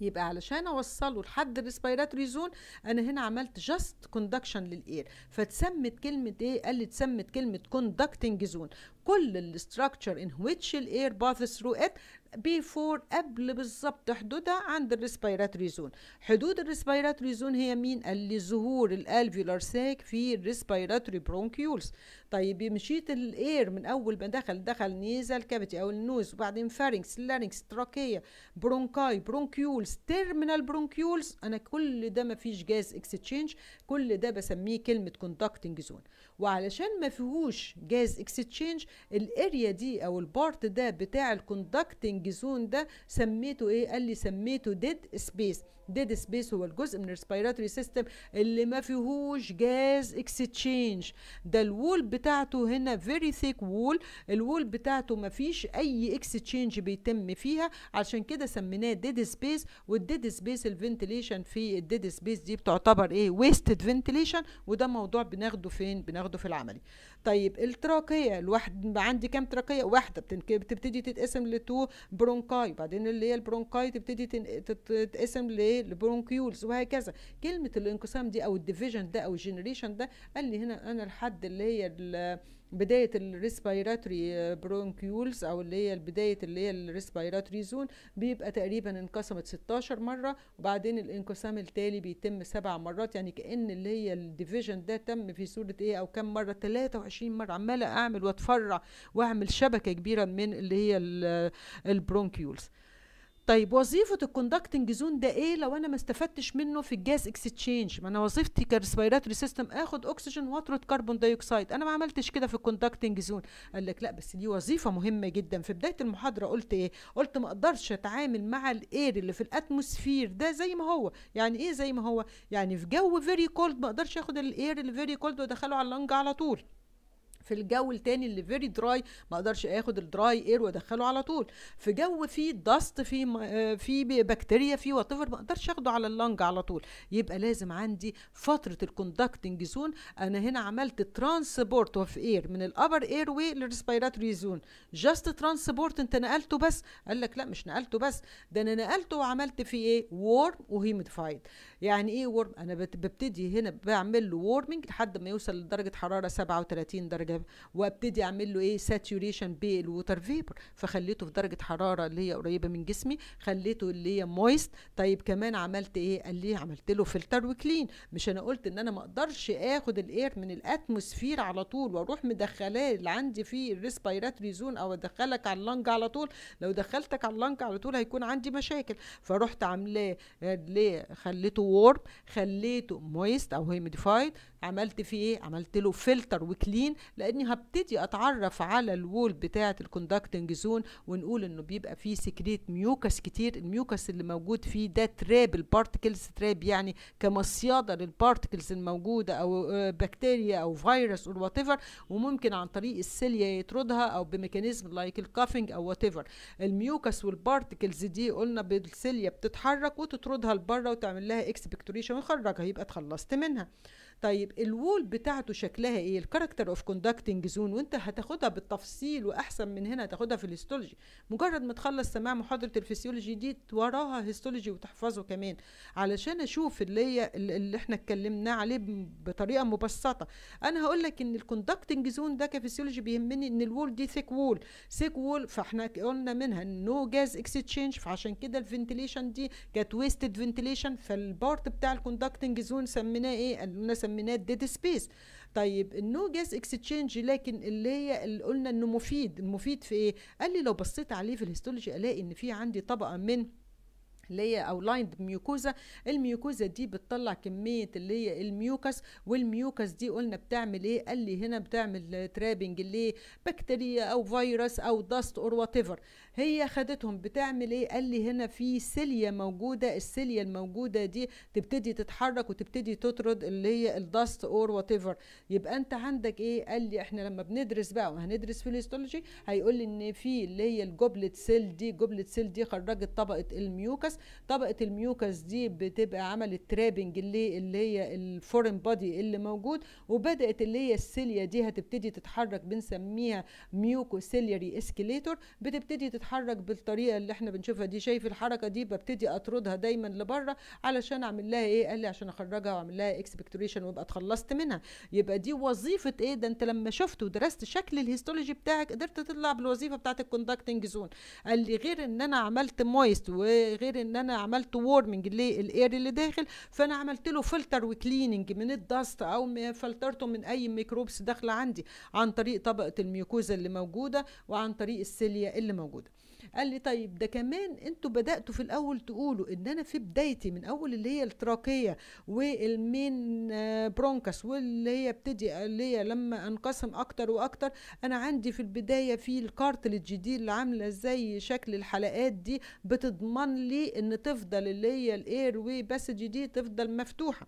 يبقى علشان اوصله لحد الريسبيراتوري زون انا هنا عملت جاست كوندكشن للاير فتسمت كلمه ايه قال لي تسمت كلمه كوندكتنج زون كل الاستراكشر ان ويتش الاير باث ثرو ات بيفور 4 قبل بالظبط حدودها عند الريسبيراتوري زون حدود الريسبيراتوري زون هي مين اللي ظهور الالفيولار ساك في الريسبيراتوري برونكيولز طيب مشيت الاير من اول ما دخل دخل نيزال كافيتي او النوز وبعدين فارنكس لارنكس تراكيه برونكاي برونكيولز تيرمينال برونكيولز انا كل ده ما فيش جاز اكستشينج كل ده بسميه كلمه كوندكتنج زون وعلشان ما فيهوش جاز اكستشينج الاريا دي او البارت ده بتاع الكوندكتنج زون ده سميته ايه قال لي سميته ديد سبيس ديد سبيس هو الجزء من الريسبيراتوري سيستم اللي ما فيهوش جاز اكستشينج ده الوول بتاعته هنا فيري ثيك وول الوول بتاعته ما فيش اي اكستشينج بيتم فيها عشان كده سميناه ديد سبيس والديد سبيس الفنتليشن في الديد سبيس دي بتعتبر ايه ويستد فنتليشن وده موضوع بناخده فين بناخده في العملي طيب التراكية الواحد عندي كام تراكية واحدة بتبتدي تتقسم لتو برونكاي بعدين اللي هي البرونكاي تبتدي تتقسم لبرونكيولز وهكذا كلمة الانقسام دي او الديفيجن ده او الجنريشن ده قال لي هنا انا الحد اللي هي بدايه الريسبيراتوري آه، برونكيولز او اللي هي بدايه اللي هي الريسبيراتوري زون بيبقى تقريبا انقسمت 16 مره وبعدين الانقسام التالي بيتم سبع مرات يعني كان اللي هي الديفيجن ده تم في صوره ايه او كم مره 23 مره عماله اعمل واتفرع واعمل شبكه كبيره من اللي هي البرونكيولز آه، طيب وظيفه الكوندكتنج زون ده ايه لو انا ما استفدتش منه في الجاز اكستشينج ما انا وظيفتي كريسبيراتوري سيستم اخد اكسجين واطرد كربون دايوكسيد انا ما عملتش كده في الكوندكتنج زون قال لك لا بس دي وظيفه مهمه جدا في بدايه المحاضره قلت ايه قلت ما اقدرش اتعامل مع الاير اللي في الاتموسفير ده زي ما هو يعني ايه زي ما هو يعني في جو فيري كولد ما اقدرش اخد الاير اللي فيري كولد وادخله على اللنج على طول في الجو التاني اللي فيري دراي ما اقدرش اخد الدراي اير وادخله على طول في جو فيه دست فيه في بكتيريا آه، فيه وات ما اقدرش اخده على اللنج على طول يبقى لازم عندي فتره الكوندكتنج زون انا هنا عملت ترانسبورت اوف اير من الابر اير واي للريسبيراتوري زون جاست ترانسبورت انت نقلته بس قال لك لا مش نقلته بس ده انا نقلته وعملت فيه ايه وورم وهيميديفايد يعني ايه وورم انا ببتدي هنا بعمل له وورمنج لحد ما يوصل لدرجه حراره 37 درجه ده وابتدي اعمل له ايه ساتوريشن بالووتر فيبر فخليته في درجه حراره اللي هي قريبه من جسمي خليته اللي هي مويست طيب كمان عملت ايه قال لي عملت له فلتر وكلين مش انا قلت ان انا ما اقدرش اخد الاير من الاتموسفير على طول واروح مدخلاه اللي عندي في الريسبيراتوري زون او ادخلك على اللنج على طول لو دخلتك على اللنج على طول هيكون عندي مشاكل فرحت عاملاه ليه خليته وورم خليته مويست او هيميديفايد عملت فيه ايه عملت له فلتر وكلين لاني هبتدي اتعرف على الوول بتاعه الكوندكتنج زون ونقول انه بيبقى فيه سكريت ميوكس كتير الميوكس اللي موجود فيه ده تراب البارتكلز تراب يعني كمصياده للبارتكلز الموجوده او بكتيريا آه، او فيروس او وات وممكن عن طريق السيليا يطردها او بميكانيزم لايك الكافنج او وات الميوكس والبارتكلز دي قلنا بالسيليا بتتحرك وتطردها لبره وتعمل لها اكسبكتوريشن وتخرجها يبقى اتخلصت منها طيب الوول بتاعته شكلها ايه الكاركتر اوف كوندكتنج زون وانت هتاخدها بالتفصيل واحسن من هنا هتاخدها في الهيستولوجي مجرد ما تخلص سماع محاضره الفسيولوجي دي وراها هيستولوجي وتحفظه كمان علشان اشوف اللي هي اللي احنا اتكلمنا عليه بطريقه مبسطه انا هقول لك ان الكوندكتنج زون ده كفسيولوجي بيهمني ان الوول دي ثيك وول ثيك وول فاحنا قلنا منها نو جاز اكستشينج فعشان كده الفنتيليشن دي كانت ويستد فنتيليشن فالبارت بتاع الكوندكتنج زون سميناه ايه قالوا مسميناه ديد سبيس طيب النو جاز اكستشينج لكن اللي هي اللي قلنا انه مفيد المفيد في ايه قال لي لو بصيت عليه في الهيستولوجي الاقي ان في عندي طبقه من اللي هي او لايند ميوكوزا الميوكوزا دي بتطلع كميه اللي هي الميوكس والميوكس دي قلنا بتعمل ايه قال لي هنا بتعمل ترابنج لبكتيريا او فيروس او داست اور وات هي خدتهم بتعمل ايه قال لي هنا في سيليا موجوده السيليا الموجوده دي تبتدي تتحرك وتبتدي تطرد اللي هي الدست اور وات يبقى انت عندك ايه قال لي احنا لما بندرس بقى وهندرس في الهيستولوجي هيقول لي ان في اللي هي الجوبلت سيل دي الجوبلت سيل دي خرجت طبقه الميوكس طبقه الميوكس دي بتبقى عملت ترابنج اللي اللي هي الفورين بودي اللي موجود وبدات اللي هي السيليا دي هتبتدي تتحرك بنسميها ميوكوسيلياري اسكيليتور بتبتدي تتحرك بتتحرك بالطريقه اللي احنا بنشوفها دي شايف الحركه دي ببتدي اطردها دايما لبره علشان اعمل لها ايه قال لي عشان اخرجها واعمل لها اكسبكتوريشن وابقى اتخلصت منها يبقى دي وظيفه ايه ده انت لما شفت ودرست شكل الهيستولوجي بتاعك قدرت تطلع بالوظيفه بتاعت الكوندكتنج زون قال لي غير ان انا عملت مويست وغير ان انا عملت وورمنج للاير اللي داخل فانا عملت له فلتر وكليننج من الدست او فلترته من اي ميكروبس داخله عندي عن طريق طبقه الميوكوزا اللي موجوده وعن طريق السيليا اللي موجوده قال لي طيب ده كمان انتوا بداتوا في الاول تقولوا ان انا في بدايتي من اول اللي هي التراكيه والمين آه، برونكس واللي هي بتدي اللي هي لما انقسم اكتر واكتر انا عندي في البدايه في الكارتلج دي اللي عامله زي شكل الحلقات دي بتضمن لي ان تفضل اللي هي الاير واي باسج دي تفضل مفتوحه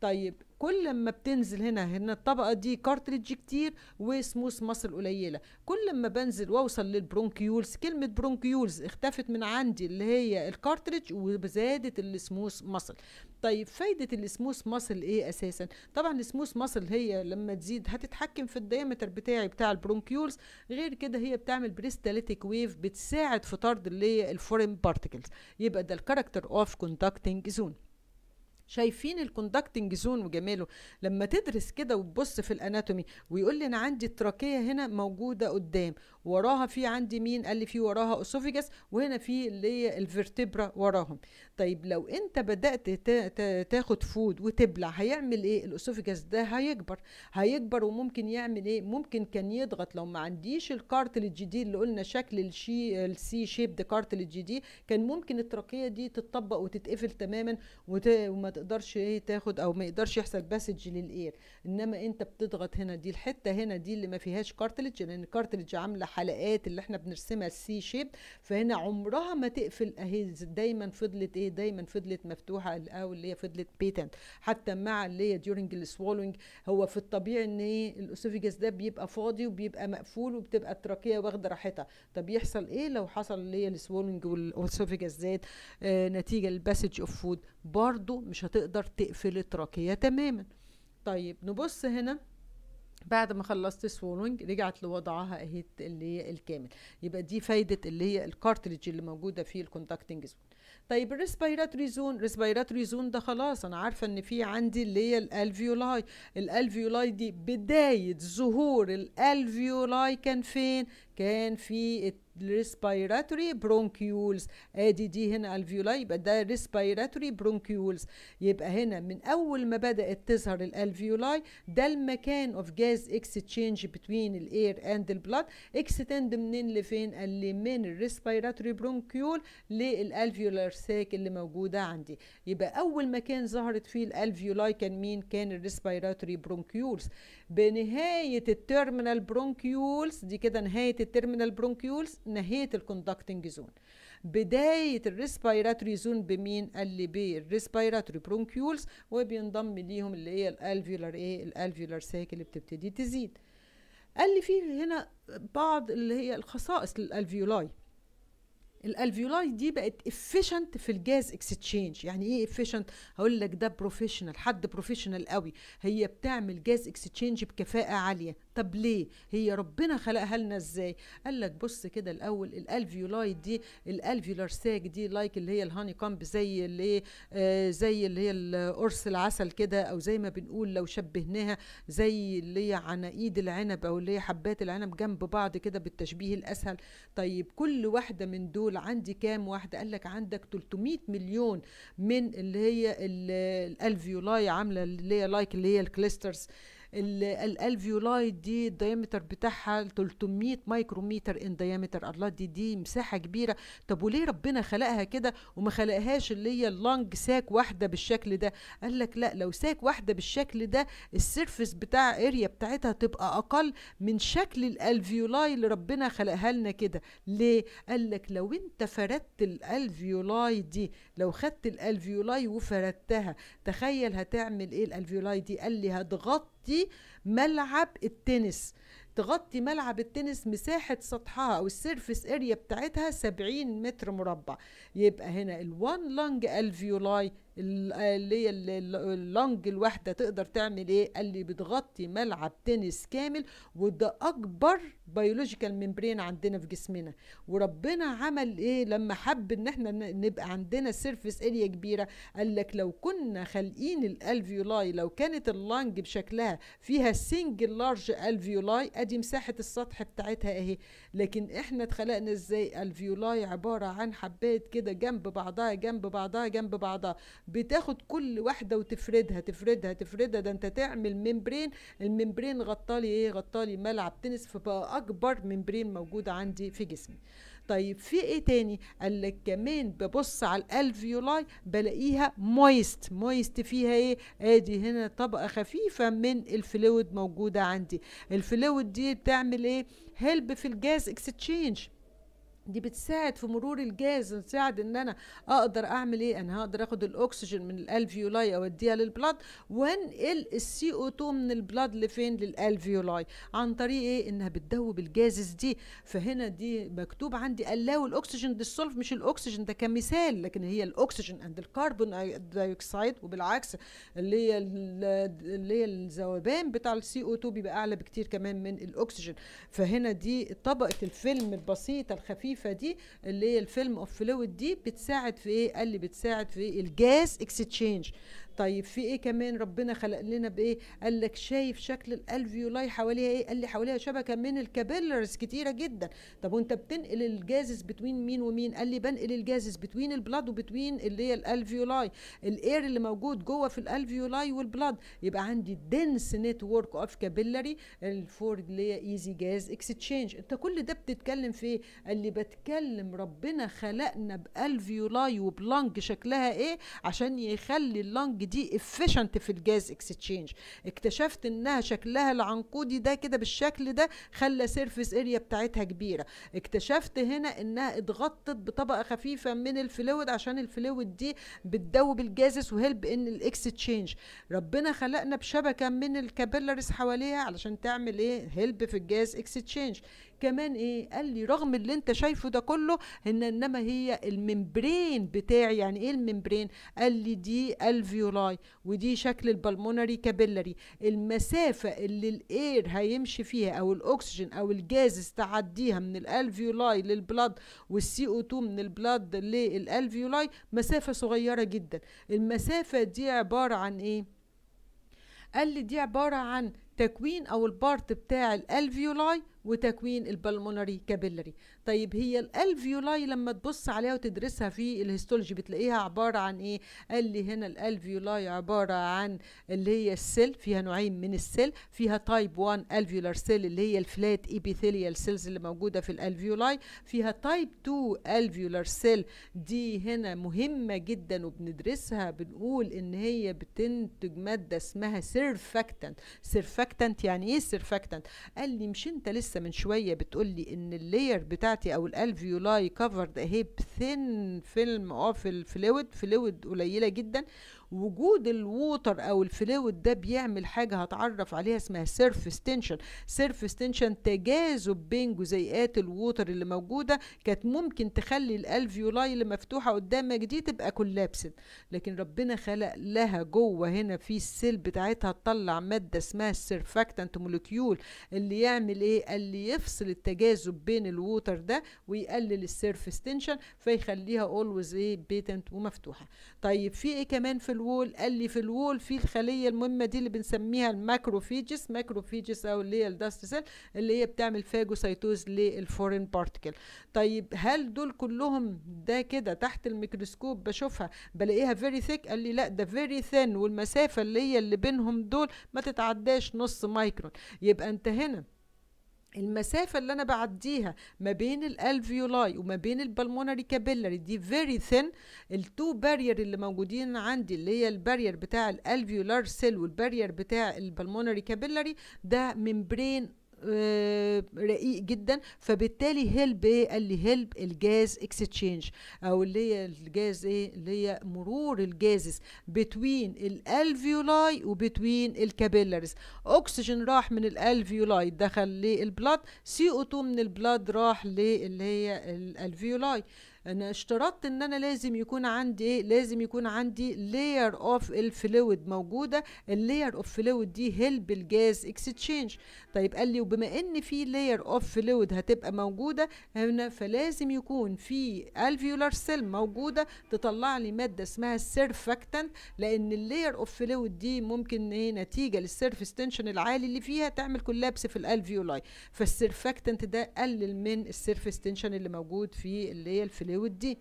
طيب كل ما بتنزل هنا هنا الطبقه دي كارتريدج كتير وسموث مصل قليله كل ما بنزل واوصل للبرونكيولز كلمه برونكيولز اختفت من عندي اللي هي الكارتريدج وزادت السموث مصل طيب فايده السموث مصل ايه اساسا طبعا السموث مصل هي لما تزيد هتتحكم في الديامتر بتاعي بتاع البرونكيولز غير كده هي بتعمل بريستاليتيك ويف بتساعد في طرد اللي هي الفورين بارتكلز يبقى ده الكاركتر اوف كونتاكتنج زون شايفين الكوندكتنج زون وجماله لما تدرس كده وتبص في الاناتومي ويقول لي انا عندي التراكيه هنا موجوده قدام وراها في عندي مين قال لي في وراها اسوفيجاس وهنا في اللي هي الفرتبرا وراهم طيب لو انت بدات تاخد فود وتبلع هيعمل ايه الاسوفيجاس ده هيكبر هيكبر وممكن يعمل ايه ممكن كان يضغط لو ما عنديش الكارتلج دي اللي قلنا شكل الشي السي شيبد كارتلج دي كان ممكن الترقيه دي تتطبق وتتقفل تماما وت... وما تقدرش ايه تاخد او ما يقدرش يحصل باسج للاير انما انت بتضغط هنا دي الحته هنا دي اللي ما فيهاش كارتلج لان الكارتلج عامله الحلقات اللي احنا بنرسمها السي شيب فهنا عمرها ما تقفل اهي دايما فضلت ايه دايما فضلت مفتوحه او اللي هي فضلت بيتنت حتى مع اللي هي ديورنج السوالوينج هو في الطبيعي ان ايه الاسوفيجاس ده بيبقى فاضي وبيبقى مقفول وبتبقى التراكيه واخده راحتها طب يحصل ايه لو حصل اللي هي السوالوينج والاسوفيجاس ذات آه نتيجه الباسج اوف فود برضه مش هتقدر تقفل التراكيه تماما طيب نبص هنا بعد ما خلصت سوولنج رجعت لوضعها اهي اللي هي الكامل يبقى دي فايده اللي هي الكارتريج اللي موجوده في الكونتاكتنج زون طيب الريسبيراتوري زون الريسبيراتوري زون ده خلاص انا عارفه ان في عندي اللي هي الالفيولاي الالفيولاي دي بدايه ظهور الالفيولاي كان فين كان في respiratory bronchioles ادي دي هنا الفيولاي يبقى ده respiratory bronchioles يبقى هنا من اول ما بدات تظهر الالفيولاي ده المكان of gas exchange between the air and the blood extend منين لفين اللي من الريسبيراتوري برونكيول للالفيولار ساك اللي موجوده عندي يبقى اول مكان ظهرت فيه الالفيولاي كان مين كان الريسبيراتوري برونكيولز بنهايه التيرمينال برونكيولز دي كده نهايه التيرمينال برونكيولز نهايه الكوندكتنج زون بدايه الريسبيراتوري زون بمين اللي بالريسبيراتوري برونكيولز وبينضم ليهم اللي هي الالفيولار ايه الالفيولار ساك اللي بتبتدي تزيد قال لي في هنا بعض اللي هي الخصائص للالفيولاي الالفيولاي دي بقت افيشنت في الجاز اكستشينج يعني ايه افيشنت هقول لك ده بروفيشنال حد بروفيشنال قوي هي بتعمل جاز اكستشينج بكفاءه عاليه طب ليه هي ربنا خلقها لنا ازاي قال لك بص كده الاول الالفيولاي دي الالفيولار ساج دي لايك اللي هي الهاني كامب زي اللي إيه، آه زي اللي هي القرص العسل كده او زي ما بنقول لو شبهناها زي اللي هي عناقيد العنب او اللي هي حبات العنب جنب بعض كده بالتشبيه الاسهل طيب كل واحده من دول عندي كام واحده قال لك عندك 300 مليون من اللي هي الالفيولاي عامله اللي هي لايك اللي هي الكليسترز الالفيولاي دي الديامتر بتاعها 300 مايكروميتر ان ديامتر الله دي دي مساحه كبيره طب وليه ربنا خلقها كده وما خلقهاش اللي هي اللنج ساك واحده بالشكل ده قال لك لا لو ساك واحده بالشكل ده السيرفس بتاع اريا بتاعتها تبقى اقل من شكل الالفيولاي اللي ربنا خلقها لنا كده ليه قال لك لو انت فردت الالفيولاي دي لو خدت الالفيولاي وفردتها تخيل هتعمل ايه الالفيولاي دي قال لي هتغطي تغطيه ملعب التنس تغطي ملعب التنس مساحة سطحها أو السيرفس اريا بتاعتها 70 متر مربع يبقى هنا الوان لانج الفيولاي اللي هي اللانج الواحدة تقدر تعمل ايه اللي بتغطي ملعب تنس كامل وده أكبر بيولوجيكال ممبرين عندنا في جسمنا وربنا عمل ايه لما حب ان احنا نبقى عندنا سيرفيس اريا كبيره قال لك لو كنا خالقين الالفيولاي لو كانت اللنج بشكلها فيها سنجل لارج الفيولاي ادي مساحه السطح بتاعتها اهي لكن احنا اتخلقنا ازاي الفيولاي عباره عن حبات كده جنب بعضها جنب بعضها جنب بعضها بتاخد كل واحده وتفردها تفردها تفردها ده انت تعمل ممبرين الممبرين غطالي ايه غطالي ملعب تنس فبقى اكبر من برين موجوده عندي في جسمي طيب في ايه تاني قال لك كمان ببص على الالفيولاي بلاقيها مويست مويست فيها ايه ادي هنا طبقه خفيفه من الفلويد موجوده عندي الفلويد دي بتعمل ايه هيلب في الجاز اكستشينج دي بتساعد في مرور الجاز بتساعد ان انا اقدر اعمل ايه انا هقدر اخد الاكسجين من الالفيولاي اوديها للبلاد وانقل السي او 2 من البلاد لفين للالفيولاي عن طريق ايه انها بتدوب الجازز دي فهنا دي مكتوب عندي الاو الاكسجين دي السولف مش الاكسجين ده كمثال لكن هي الاكسجين اند الكربون دايوكسيد وبالعكس اللي هي اللي هي الذوبان بتاع السي او 2 بيبقى اعلى بكتير كمان من الاكسجين فهنا دي طبقه الفيلم البسيطه الخفيفه الخفيفه دي اللي هي الفيلم اوف فلويد دي بتساعد في ايه قال لي بتساعد في إيه؟ الجاز اكستشينج طيب في ايه كمان ربنا خلق لنا بايه قال لك شايف شكل الالفيولاي حواليها ايه قال لي حواليها شبكه من الكابيلرز كتيره جدا طب وانت بتنقل الجازز بتوين مين ومين قال لي بنقل الجازز بتوين البلاد وبتوين اللي هي الالفيولاي الاير اللي موجود جوه في الالفيولاي والبلاد يبقى عندي دنس نتورك اوف كابيلري الفور اللي هي ايزي جاز اكستشينج انت كل ده بتتكلم في ايه قال لي بتكلم ربنا خلقنا بالفيولاي وبلانج شكلها ايه عشان يخلي اللانج دي افيشنت في الجاز اكستشينج اكتشفت انها شكلها العنقودي ده كده بالشكل ده خلى سيرفيس اريا بتاعتها كبيره اكتشفت هنا انها اتغطت بطبقه خفيفه من الفلويد عشان الفلويد دي بتدوب الجازس وهيلب ان الاكستشينج ربنا خلقنا بشبكه من الكابيلاريز حواليها علشان تعمل ايه هيلب في الجاز اكستشينج كمان ايه قال لي رغم اللي انت شايفه ده كله ان انما هي الممبرين بتاعي يعني ايه الممبرين قال لي دي الفيولاي ودي شكل البلمونري كابيلاري المسافه اللي الاير هيمشي فيها او الاكسجين او الجاز استعديها من الالفيولاي للبلد والسي او 2 من البلاد للالفيولاي مسافه صغيره جدا المسافه دي عباره عن ايه قال لي دي عباره عن تكوين او البارت بتاع الالفيولاي وتكوين البلمونري كابيلري طيب هي الالفيولاي لما تبص عليها وتدرسها في الهيستولوجي بتلاقيها عباره عن ايه قال لي هنا الالفيولاي عباره عن اللي هي السيل فيها نوعين من السيل فيها تايب 1 الفيولار سيل اللي هي الفلات ايبيثيليال سيلز اللي موجوده في الالفيولاي فيها تايب 2 الفيولار سيل دي هنا مهمه جدا وبندرسها بنقول ان هي بتنتج ماده اسمها سيرفاكتانت سيرفاكتانت يعني ايه سيرفاكتانت قال لي مش انت لسه لسه من شويه بتقول لي ان اللاير بتاعتي او الالفيولاي كفرد اهي بثين فيلم اوف الفلويد فلويد قليله جدا وجود الووتر او الفلويد ده بيعمل حاجه هتعرف عليها اسمها سيرفس تنشن سيرفس تنشن تجاذب بين جزيئات الووتر اللي موجوده كانت ممكن تخلي الالفيولاي اللي مفتوحه قدامك دي تبقى كولابسد لكن ربنا خلق لها جوه هنا في السيل بتاعتها تطلع ماده اسمها السيرفاكتنت مولكيول اللي يعمل ايه اللي يفصل التجاذب بين الووتر ده ويقلل السيرفس تنشن فيخليها اولويز ايه بيتنت ومفتوحه طيب في ايه كمان في الو... الوول قال لي في الوول في الخليه المهمه دي اللي بنسميها الماكروفيجس ماكروفيجس او اللي هي الداست سيل اللي هي بتعمل فاجوسيتوز للفورين بارتيكل طيب هل دول كلهم ده كده تحت الميكروسكوب بشوفها بلاقيها فيري ثيك قال لي لا ده فيري ثين والمسافه اللي هي اللي بينهم دول ما تتعداش نص مايكرون يبقى انت هنا المسافة اللي أنا بعديها ما بين الألفيولاي وما بين البلمونري كابيلاري دي فيري ثين التو بارير اللي موجودين عندي اللي هي البارير بتاع الألفيولار سيل والبارير بتاع البلمونري كابيلاري ده ممبرين آه، رقيق جدا فبالتالي هيلب ايه قال لي هيلب الجاز اكستشينج او اللي هي الجاز ايه اللي هي مرور الجازز بتوين الالفيولاي وبتوين الكابيلاريز اكسجين راح من الالفيولاي دخل للبلاد سي او 2 من البلاد راح للي هي الالفيولاي انا اشترطت ان انا لازم يكون عندي ايه لازم يكون عندي لاير اوف الفلويد موجوده اللاير اوف فلويد دي هيلب الجاز اكستشينج طيب قال لي وبما ان في لاير اوف فلويد هتبقى موجوده هنا فلازم يكون في الفيولار سيل موجوده تطلع لي ماده اسمها سيرفاكتنت لان اللاير اوف فلويد دي ممكن ايه نتيجه للسيرفس تنشن العالي اللي فيها تعمل كولابس في الالفيولاي فالسيرفاكتنت ده قلل من السيرفس تنشن اللي موجود في اللي هي الفلويد يا ودي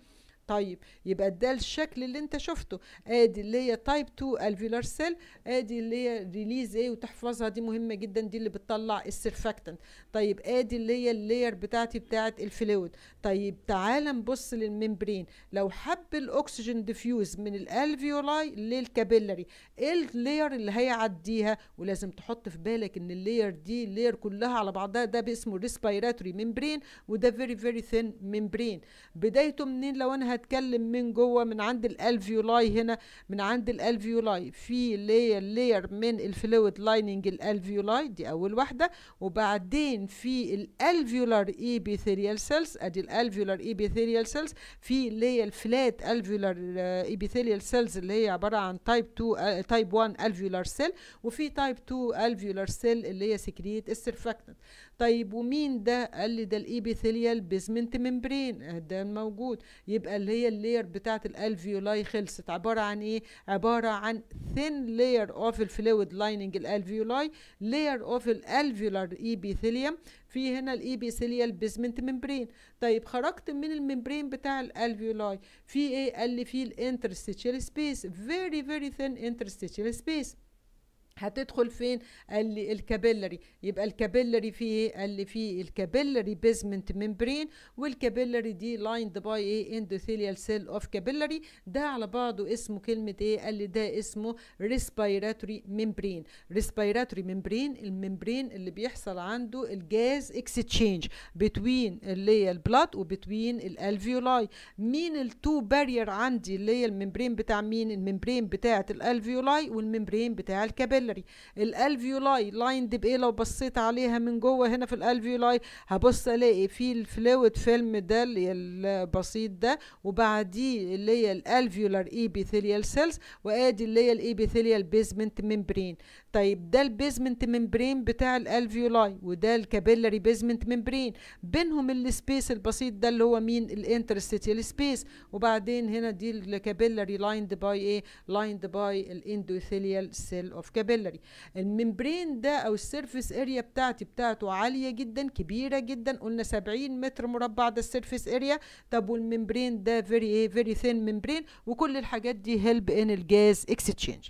طيب يبقى ده الشكل اللي انت شفته ادي اللي هي تايب 2 الفيولار سيل ادي اللي هي ريليز ايه وتحفظها دي مهمه جدا دي اللي بتطلع السيرفاكتنت طيب ادي اللي هي اللاير بتاعتي بتاعت الفلويد طيب تعال نبص للممبرين لو حب الاكسجين ديفيوز من الالفيولاي للكابيلاري ايه اللاير اللي هيعديها ولازم تحط في بالك ان اللاير دي اللاير كلها على بعضها ده باسمه ريسبيراتوري ممبرين وده فيري فيري ثين ممبرين بدايته منين لو انا هتكلم من جوه من عند الالفيولاي هنا من عند الالفيولاي في لير لير من الفلويد لايننج الالفيولاي دي اول واحده وبعدين في الالفيولار ايبيثيريال سيلز ادي الالفيولار ايبيثيريال سيلز في اللي هي الفلات الفيولار ايبيثيريال سيلز اللي هي عباره عن تايب 2 تايب 1 الفيولار سيل وفي تايب 2 الفيولار سيل اللي هي سكريت السرفاكتنت طيب ومين ده قال لي ده الايبيثيليال بيزمنت ممبرين ده موجود يبقى اللي هي اللاير بتاعه الالفيولاي خلصت عباره عن ايه عباره عن ثين لاير اوف الفلويد لايننج الالفيولاي لاير اوف الالفيولار ايبيثيليوم في هنا الايبيثيليال بيزمنت ممبرين طيب خرجت من الممبرين بتاع الالفيولاي في ايه قال لي في الانترستيشال سبيس فيري فيري ثين انترستيشال سبيس هتدخل فين قال لي الكابيلري يبقى الكابيلري فيه ايه قال لي فيه الكابيلري بيزمنت ميمبرين والكابيلري دي لايند باي ايه اندوثيليال سيل اوف كابيلري ده على بعضه اسمه كلمه ايه قال لي ده اسمه ريسبيراتوري ميمبرين ريسبيراتوري ميمبرين الممبرين اللي بيحصل عنده الجاز اكستشينج بتوين اللي هي البلاد وبتوين الالفيولاي مين التو بارير عندي اللي هي الممبرين بتاع مين الممبرين بتاعه الالفيولاي والميمبرين بتاع الكابيلري الكابيلاري الالفيولاي لايند بايه لو بصيت عليها من جوه هنا في الالفيولاي هبص الاقي في الفلويد فيلم ده البسيط ده وبعديه اللي هي الالفيولار ايبيثيليال سيلز وادي اللي هي الايبيثيليال بيزمنت ميمبرين طيب ده البيزمنت ميمبرين بتاع الالفيولاي وده الكابيلاري بيزمنت ميمبرين بينهم السبيس البسيط ده اللي هو مين الانترستيتيال سبيس وبعدين هنا دي الكابيلاري لايند باي ايه لايند باي الاندوثيليال سيل اوف كابيلاري capillary الممبرين ده او السيرفيس اريا بتاعتي بتاعته عاليه جدا كبيره جدا قلنا 70 متر مربع ده السيرفيس اريا طب والممبرين ده فيري ايه فيري ثين ممبرين وكل الحاجات دي هيلب ان الجاز اكستشينج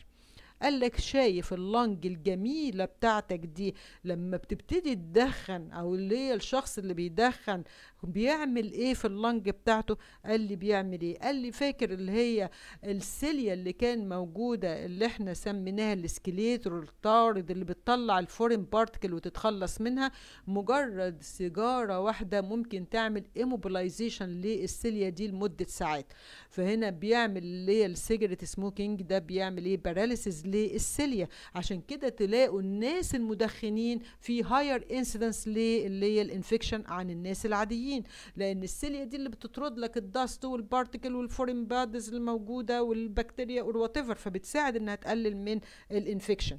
قال لك شايف اللنج الجميلة بتاعتك دي لما بتبتدي تدخن أو اللي هي الشخص اللي بيدخن بيعمل ايه في اللنج بتاعته قال لي بيعمل ايه قال لي فاكر اللي هي السيليا اللي كان موجوده اللي احنا سميناها الاسكليتر الطارد اللي بتطلع الفورين بارتكل وتتخلص منها مجرد سيجاره واحده ممكن تعمل ايموبلايزيشن للسيليا دي لمده ساعات فهنا بيعمل اللي هي السيجرت سموكينج ده بيعمل ايه باراليسيز للسيليا عشان كده تلاقوا الناس المدخنين في هاير انسيدنس اللي هي الانفكشن عن الناس العاديين السيليين لان السيليا دي اللي بتطرد لك الدست والبارتكل والفورين بادز الموجوده والبكتيريا والوات فبتساعد انها تقلل من الانفكشن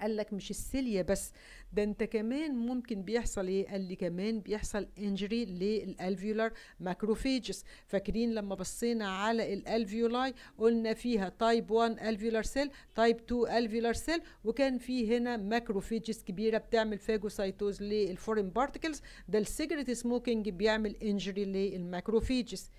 قال لك مش السيليا بس ده انت كمان ممكن بيحصل ايه قال لي كمان بيحصل انجري للالفيولار ماكروفيجس فاكرين لما بصينا على الالفيولاي قلنا فيها تايب 1 الفيولار سيل تايب 2 الفيولار سيل وكان في هنا ماكروفيجس كبيره بتعمل فاجوسايتوز للفورين بارتكلز ده السيجرت سموكينج بيعمل انجري للماكروفيجس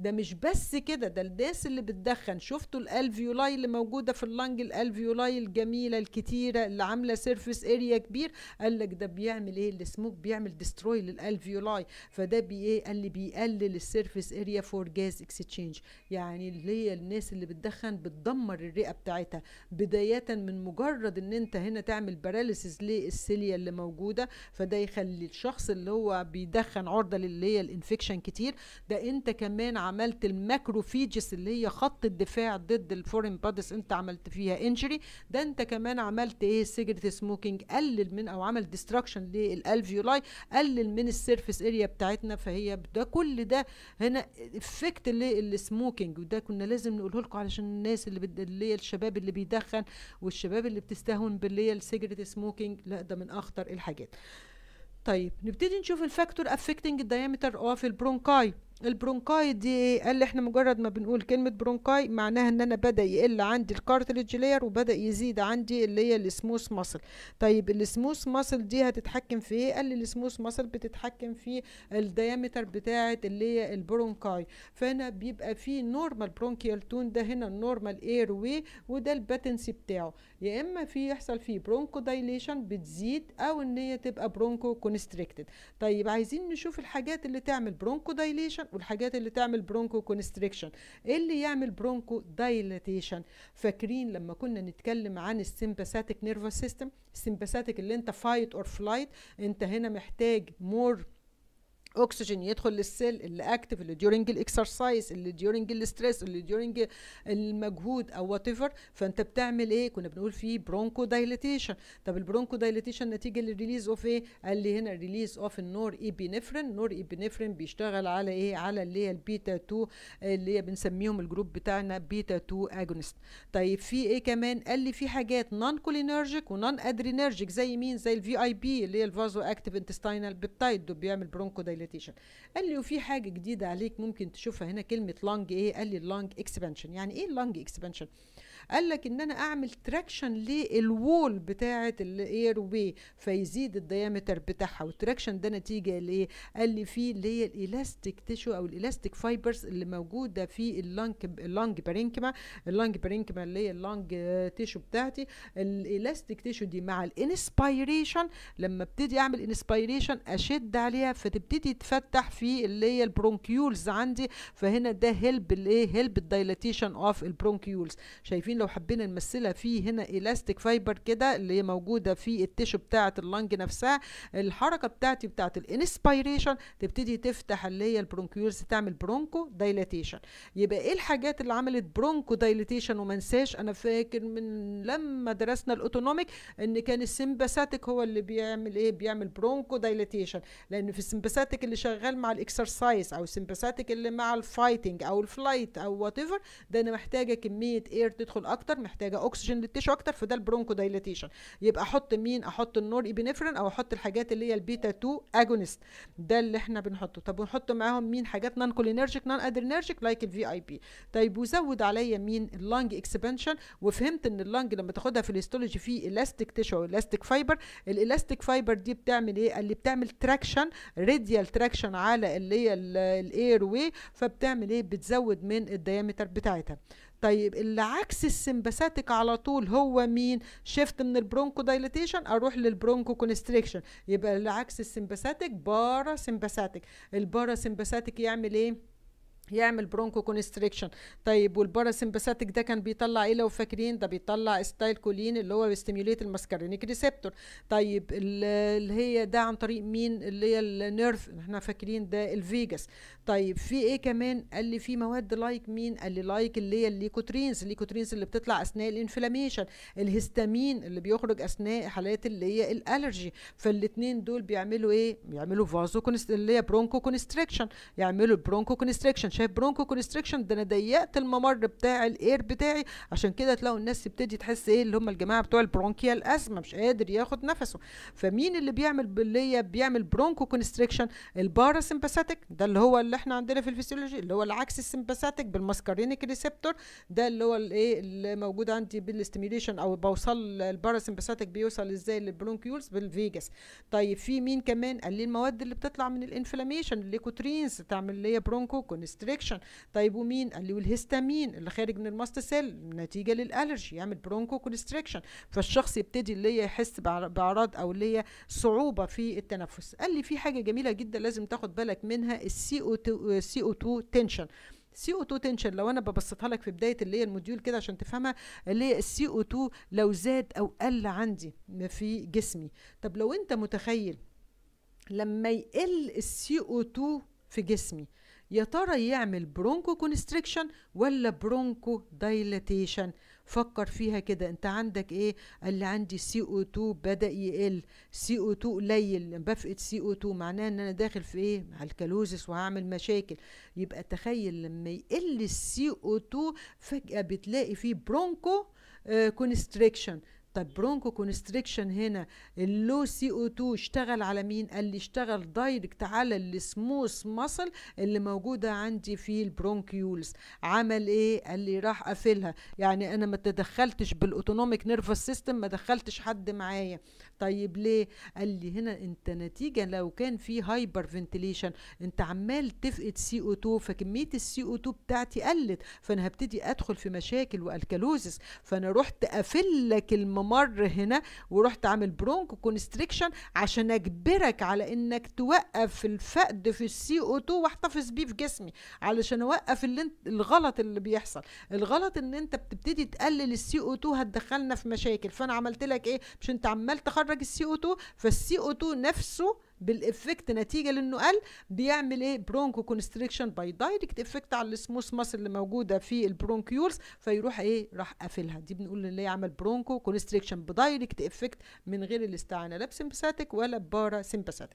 ده مش بس كده ده الناس اللي بتدخن شفتوا الالفيولاي اللي موجوده في اللنج الالفيولاي الجميله الكتيره اللي عامله سيرفيس اريا كبير قال لك ده بيعمل ايه السموك بيعمل ديستروي للالفيولاي فده بي ايه قال لي بيقلل السيرفيس اريا فور جاز اكسشينج يعني اللي هي الناس اللي بتدخن بتدمر الرئه بتاعتها بدايه من مجرد ان انت هنا تعمل باراليسيس للسيليا اللي موجوده فده يخلي الشخص اللي هو بيدخن عرضه للي هي الانفكشن كتير ده انت كمان عملت الماكروفيجس اللي هي خط الدفاع ضد الفورين بادس انت عملت فيها انجري ده انت كمان عملت ايه سيجرت سموكينج قلل من او عمل ديستراكشن للالفيولاي قلل من السيرفيس اريا بتاعتنا فهي ده كل ده هنا افكت للسموكينج وده كنا لازم نقوله لكم علشان الناس اللي بد... اللي الشباب اللي بيدخن والشباب اللي بتستهون باللي هي السيجرت سموكينج لا ده من اخطر الحاجات طيب نبتدي نشوف الفاكتور افكتنج الدايمتر اوف البرونكاي البرونكاي دي قال لي احنا مجرد ما بنقول كلمة برونكاي معناها ان انا بدأ يقل عندي الكارتليج لير وبدأ يزيد عندي اللي هي السموث ماسل طيب السموث ماسل دي هتتحكم في ايه قال لي السموث ماسل بتتحكم في الديامتر بتاعة اللي هي البرونكاي فهنا بيبقى في نورمال برونكيال تون ده هنا النورمال اير وي وده الباتنسي بتاعه يا اما في يحصل فيه برونكو دايليشن بتزيد او ان هي تبقى برونكو كونستريكتد طيب عايزين نشوف الحاجات اللي تعمل برونكو دايليشن والحاجات اللي تعمل برونكو كونستريكشن ايه اللي يعمل برونكو دايلاتيشن فاكرين لما كنا نتكلم عن السمباثيك نيرفس سيستم السمباثيك اللي انت فايت اور فلايت انت هنا محتاج مور الاكسجين يدخل للسيل اللي اكتف اللي ديورنج الاكسرسايز اللي ديورنج الاستريس اللي ديورنج المجهود او وات ايفر فانت بتعمل ايه كنا بنقول فيه برونكو دايليتيشن طب البرونكو دايليتيشن نتيجه للريليز اوف ايه قال لي هنا ريليز اوف النور ايبينفرين نور ايبينفرين بيشتغل على ايه على اللي هي البيتا 2 اللي هي بنسميهم الجروب بتاعنا بيتا 2 اجونست طيب في ايه كمان قال لي في حاجات نون كولينرجيك ونون ادرينرجيك زي مين زي الفي اي بي اللي هي الفازو اكتف انتستاينال بيبتايد بيعمل برونكو دايليتيشن الدايليتيشن قال لي وفي حاجه جديده عليك ممكن تشوفها هنا كلمه لونج ايه قال لي اللانج اكسبانشن يعني ايه اللانج اكسبانشن قال لك ان انا اعمل تراكشن للوول بتاعه الاير واي فيزيد الديامتر بتاعها والتراكشن ده نتيجه لايه قال لي في اللي هي الاليستيك تيشو او الاليستيك فايبرز اللي موجوده في اللنج اللانج بارينكما اللنج بارينكما اللي هي اللنج تيشو بتاعتي الاليستيك تيشو دي مع الانسبيريشن لما ابتدي اعمل انسبيريشن اشد عليها فتبتدي تفتح في اللي هي البرونكيولز عندي فهنا ده هيلب الايه هيلب الدايلاتيشن اوف البرونكيولز شايفين لو حبينا نمثلها في هنا الاستيك فايبر كده اللي هي موجوده في التيشو بتاعه اللنج نفسها الحركه بتاعتي بتاعه الانسبيريشن تبتدي تفتح اللي هي البرونكيولز تعمل برونكو دايلاتيشن يبقى ايه الحاجات اللي عملت برونكو دايلاتيشن وما انساش انا فاكر من لما درسنا الاوتونوميك ان كان السمباساتيك هو اللي بيعمل ايه بيعمل برونكو دايلاتيشن لان في السمباساتيك اللي شغال مع الاكسرسايز او السمباساتيك اللي مع الفايتنج او الفلايت او وات ايفر ده انا محتاجه كميه اير تدخل اكتر محتاجه اكسجين للتيشو اكتر فده البرونكو دايلاتيشن يبقى احط مين احط النور ابنفرين او احط الحاجات اللي هي البيتا 2 اجونست ده اللي احنا بنحطه طب ونحط معاهم مين حاجات نان كولينرجيك نان ادرينرجيك لايك الفي اي بي طيب وزود عليا مين اللنج اكسبانشن وفهمت ان اللنج لما تاخدها في الاستولوجي في الاستيك تيشو الاستيك فايبر الالاستيك فايبر دي بتعمل ايه اللي بتعمل تراكشن راديال تراكشن على اللي هي الاير واي فبتعمل ايه بتزود من الديامتر بتاعتها طيب اللي عكس السمباثاتيك على طول هو مين شيفت من البرونكو دايليتيشن اروح للبرونكو كونستريكشن يبقى اللي عكس السمباثاتيك بارا سمباثاتيك البارا سمباثاتيك يعمل ايه يعمل برونكو كونستريكشن طيب والباراسمباثيك ده كان بيطلع ايه لو فاكرين ده بيطلع ستايل كولين اللي هو بيستيميوليت الماسكارينيك ريسبتور طيب اللي هي ده عن طريق مين اللي هي النيرف احنا فاكرين ده الفيجاس طيب في ايه كمان قال لي في مواد لايك مين قال لي لايك اللي هي الليكوترينز الليكوترينز اللي بتطلع اثناء الانفلاميشن الهستامين اللي بيخرج اثناء حالات اللي هي الالرجي فالاثنين دول بيعملوا ايه بيعملوا فازو اللي هي برونكو كونستريكشن يعملوا البرونكو كونستريكشن شايف برونكو كونستريكشن ده انا ضيقت الممر بتاع الاير بتاعي عشان كده تلاقوا الناس تبتدي تحس ايه اللي هم الجماعه بتوع البرونكيال اسما مش قادر ياخد نفسه فمين اللي بيعمل اللي بيعمل برونكو كونستريكشن الباراسمباثيك ده اللي هو اللي احنا عندنا في الفسيولوجي اللي هو العكس السمباثيك بالماسكارينيك ريسبتور ده اللي هو الايه اللي موجود عندي بالاستيميليشن او بوصل الباراسمباثيك بيوصل ازاي للبرونكيولز بالفيجاس طيب في مين كمان قال لي المواد اللي بتطلع من الانفلاميشن الليكوترينز تعمل ليا برونكو كونستريكشن ريستريكشن طيب ومين قال لي والهيستامين اللي خارج من الماست سيل نتيجه للالرجي يعمل برونكو كونستريكشن فالشخص يبتدي اللي هي يحس باعراض او اللي هي صعوبه في التنفس قال لي في حاجه جميله جدا لازم تاخد بالك منها السي او 2 سي او 2 تنشن سي او 2 تنشن لو انا ببسطها لك في بدايه اللي هي الموديول كده عشان تفهمها اللي هي السي او 2 لو زاد او قل عندي في جسمي طب لو انت متخيل لما يقل السي او 2 في جسمي يا ترى يعمل برونكو كونستريكشن ولا برونكو دايلاتيشن فكر فيها كده انت عندك ايه قال لي عندي سي او 2 بدا يقل سي او 2 قليل بفقد سي او 2 معناه ان انا داخل في ايه على الكالوزس وهعمل مشاكل يبقى تخيل لما يقل السي او 2 فجاه بتلاقي فيه برونكو آه كونستريكشن طب برونكو كونستريكشن هنا اللو سي او 2 اشتغل على مين قال لي اشتغل دايركت على السموث ماسل اللي موجوده عندي في البرونكيولز عمل ايه قال لي راح قافلها يعني انا ما تدخلتش بالاوتونوميك نيرفس سيستم ما دخلتش حد معايا طيب ليه قال لي هنا انت نتيجه لو كان في هايبر فنتيليشن انت عمال تفقد سي او 2 فكميه السي او 2 بتاعتي قلت فانا هبتدي ادخل في مشاكل والكالوزس فانا رحت قافل لك ممر هنا ورحت عامل برونكو كونستريكشن عشان اجبرك على انك توقف الفقد في السي او 2 واحتفظ بيه في جسمي علشان اوقف اللي انت الغلط اللي بيحصل الغلط ان انت بتبتدي تقلل السي او 2 هتدخلنا في مشاكل فانا عملت لك ايه مش انت عمال تخرج السي او 2 فالسي او 2 نفسه بالافكت نتيجه لانه قال بيعمل ايه برونكو كونستريكشن باي دايركت افكت على السموث ماسل اللي موجوده في البرونكيولز فيروح ايه راح قافلها دي بنقول اللي عمل برونكو كونستريكشن بدايركت افكت من غير الاستعانه لا بسمباثيك ولا بارا سمباثيك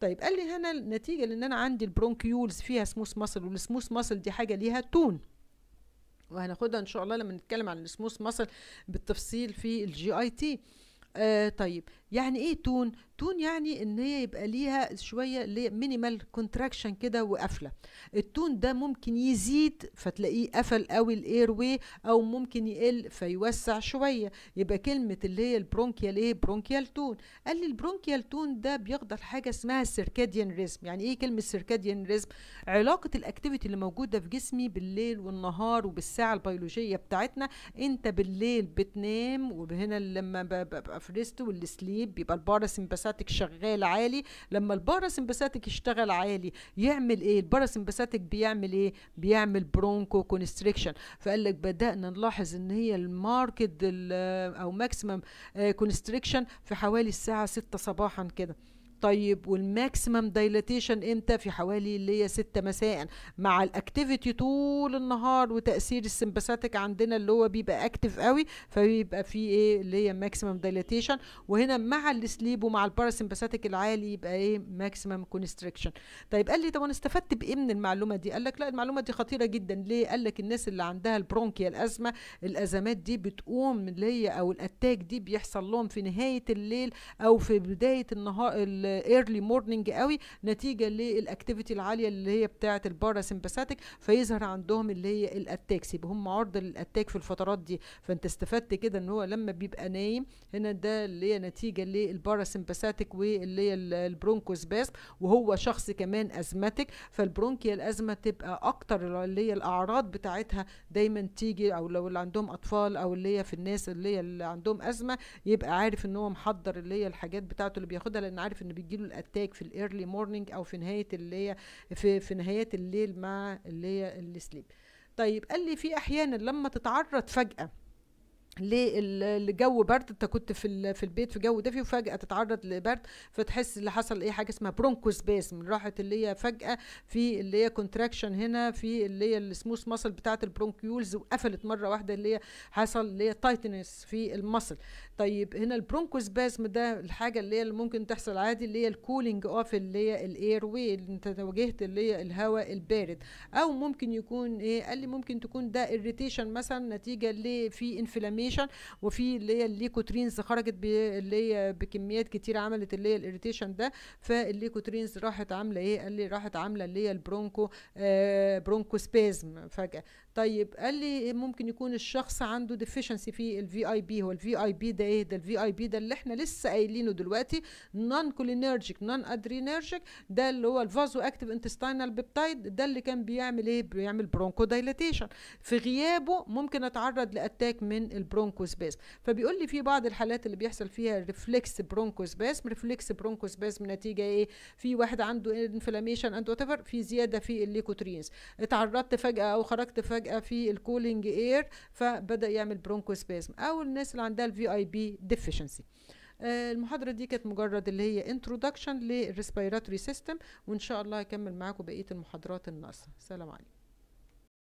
طيب قال لي هنا النتيجه لان انا عندي البرونكيولز فيها سموث ماسل والسموث ماسل دي حاجه ليها تون وهناخدها ان شاء الله لما نتكلم عن السموث ماسل بالتفصيل في الجي اي تي آه طيب يعني ايه تون تون يعني ان هي يبقى ليها شويه مينيمال كونتراكشن كده وقفله التون ده ممكن يزيد فتلاقيه قفل قوي الاير واي او ممكن يقل فيوسع شويه يبقى كلمه اللي هي البرونكيال ايه برونكيال تون قال لي البرونكيال تون ده بيقدر لحاجه اسمها السيركاديان ريزم يعني ايه كلمه السيركاديان ريزم علاقه الاكتيفيتي اللي موجوده في جسمي بالليل والنهار وبالساعه البيولوجيه بتاعتنا انت بالليل بتنام وهنا لما ببقى في ريست طيب بيبقى الباراسمباثيك شغال عالي لما الباراسمباثيك يشتغل عالي يعمل ايه الباراسمباثيك بيعمل ايه بيعمل برونكو كونستريكشن فقال لك بدانا نلاحظ ان هي الماركت او ماكسيمم آه، كونستريكشن في حوالي الساعه 6 صباحا كده طيب والماكسيمم دايليتيشن امتى في حوالي اللي هي 6 مساء مع الاكتيفيتي طول النهار وتاثير السمباثيك عندنا اللي هو بيبقى اكتف قوي فبيبقى في ايه اللي هي ماكسيمم دايليتيشن وهنا مع السليب ومع الباراسمباثيك العالي يبقى ايه ماكسيمم كونستريكشن طيب قال لي طب انا استفدت بايه من المعلومه دي قال لك لا المعلومه دي خطيره جدا ليه قال لك الناس اللي عندها البرونكيا الازمه الازمات دي بتقوم اللي هي او الاتاك دي بيحصل لهم في نهايه الليل او في بدايه النهار الايرلي مورنينج قوي نتيجه للاكتيفيتي العاليه اللي هي بتاعه الباراسمباثيك فيظهر عندهم اللي هي الاتاكس يبقى هم عرضه للاتاك في الفترات دي فانت استفدت كده ان هو لما بيبقى نايم هنا ده اللي هي نتيجه للباراسمباثيك واللي هي باس وهو شخص كمان ازماتيك فالبرونكيال ازمه تبقى اكتر اللي هي الاعراض بتاعتها دايما تيجي او لو اللي عندهم اطفال او اللي هي في الناس اللي هي اللي عندهم ازمه يبقى عارف ان هو محضر اللي هي الحاجات بتاعته اللي بياخدها لان عارف ان بتجيله الاتاك في الايرلي مورنينج او في نهايه اللي هي في, في نهايات الليل مع اللي هي السليب طيب قال لي في احيانا لما تتعرض فجاه ليه الجو برد انت كنت في في البيت في جو دافي وفجاه تتعرض لبرد فتحس اللي حصل ايه حاجه اسمها من راحه اللي هي فجاه في اللي هي كونتراكشن هنا في اللي هي السموث ماسل بتاعه البرونكيولز وقفلت مره واحده اللي هي حصل اللي هي تايتنس في المصل طيب هنا البرونكوسباسم ده الحاجه اللي هي اللي ممكن تحصل عادي اللي هي الكولينج اوف اللي هي الاير واي اللي انت واجهت اللي هي الهواء البارد او ممكن يكون ايه قال لي ممكن تكون ده اريتيشن مثلا نتيجه لفي انفلاميشن الاريتيشن وفي اللي هي الليكوترينز خرجت اللي هي بكميات كتير عملت اللي هي الاريتيشن ده فالليكوترينز راحت عامله ايه قال لي راحت عامله اللي هي البرونكو آه برونكو سبازم فجاه طيب قال لي إيه ممكن يكون الشخص عنده ديفيشنسي في الفي اي بي هو الفي اي بي ده ايه ده الفي اي بي ده اللي احنا لسه قايلينه دلوقتي نون كولينرجيك نون ادرينرجيك ده اللي هو الفازو اكتيف انتستينال بيبتايد ده اللي كان بيعمل ايه بيعمل برونكو دايلاتيشن في غيابه ممكن اتعرض لاتاك من البرونكو سباس فبيقول لي في بعض الحالات اللي بيحصل فيها ريفلكس برونكو سباس ريفلكس برونكو برونكوسبازم نتيجه ايه في واحد عنده انفلاميشن اند وات في زياده في الليكوترينز اتعرضت فجاه او خرجت فجاه فجاه في الكولينج اير فبدا يعمل برونكو سبازم او الناس اللي عندها الفي اي بي ديفيشنسي المحاضره دي كانت مجرد اللي هي انترودكشن للريسبيراتوري سيستم وان شاء الله هكمل معاكم بقيه المحاضرات الناقصه سلام عليكم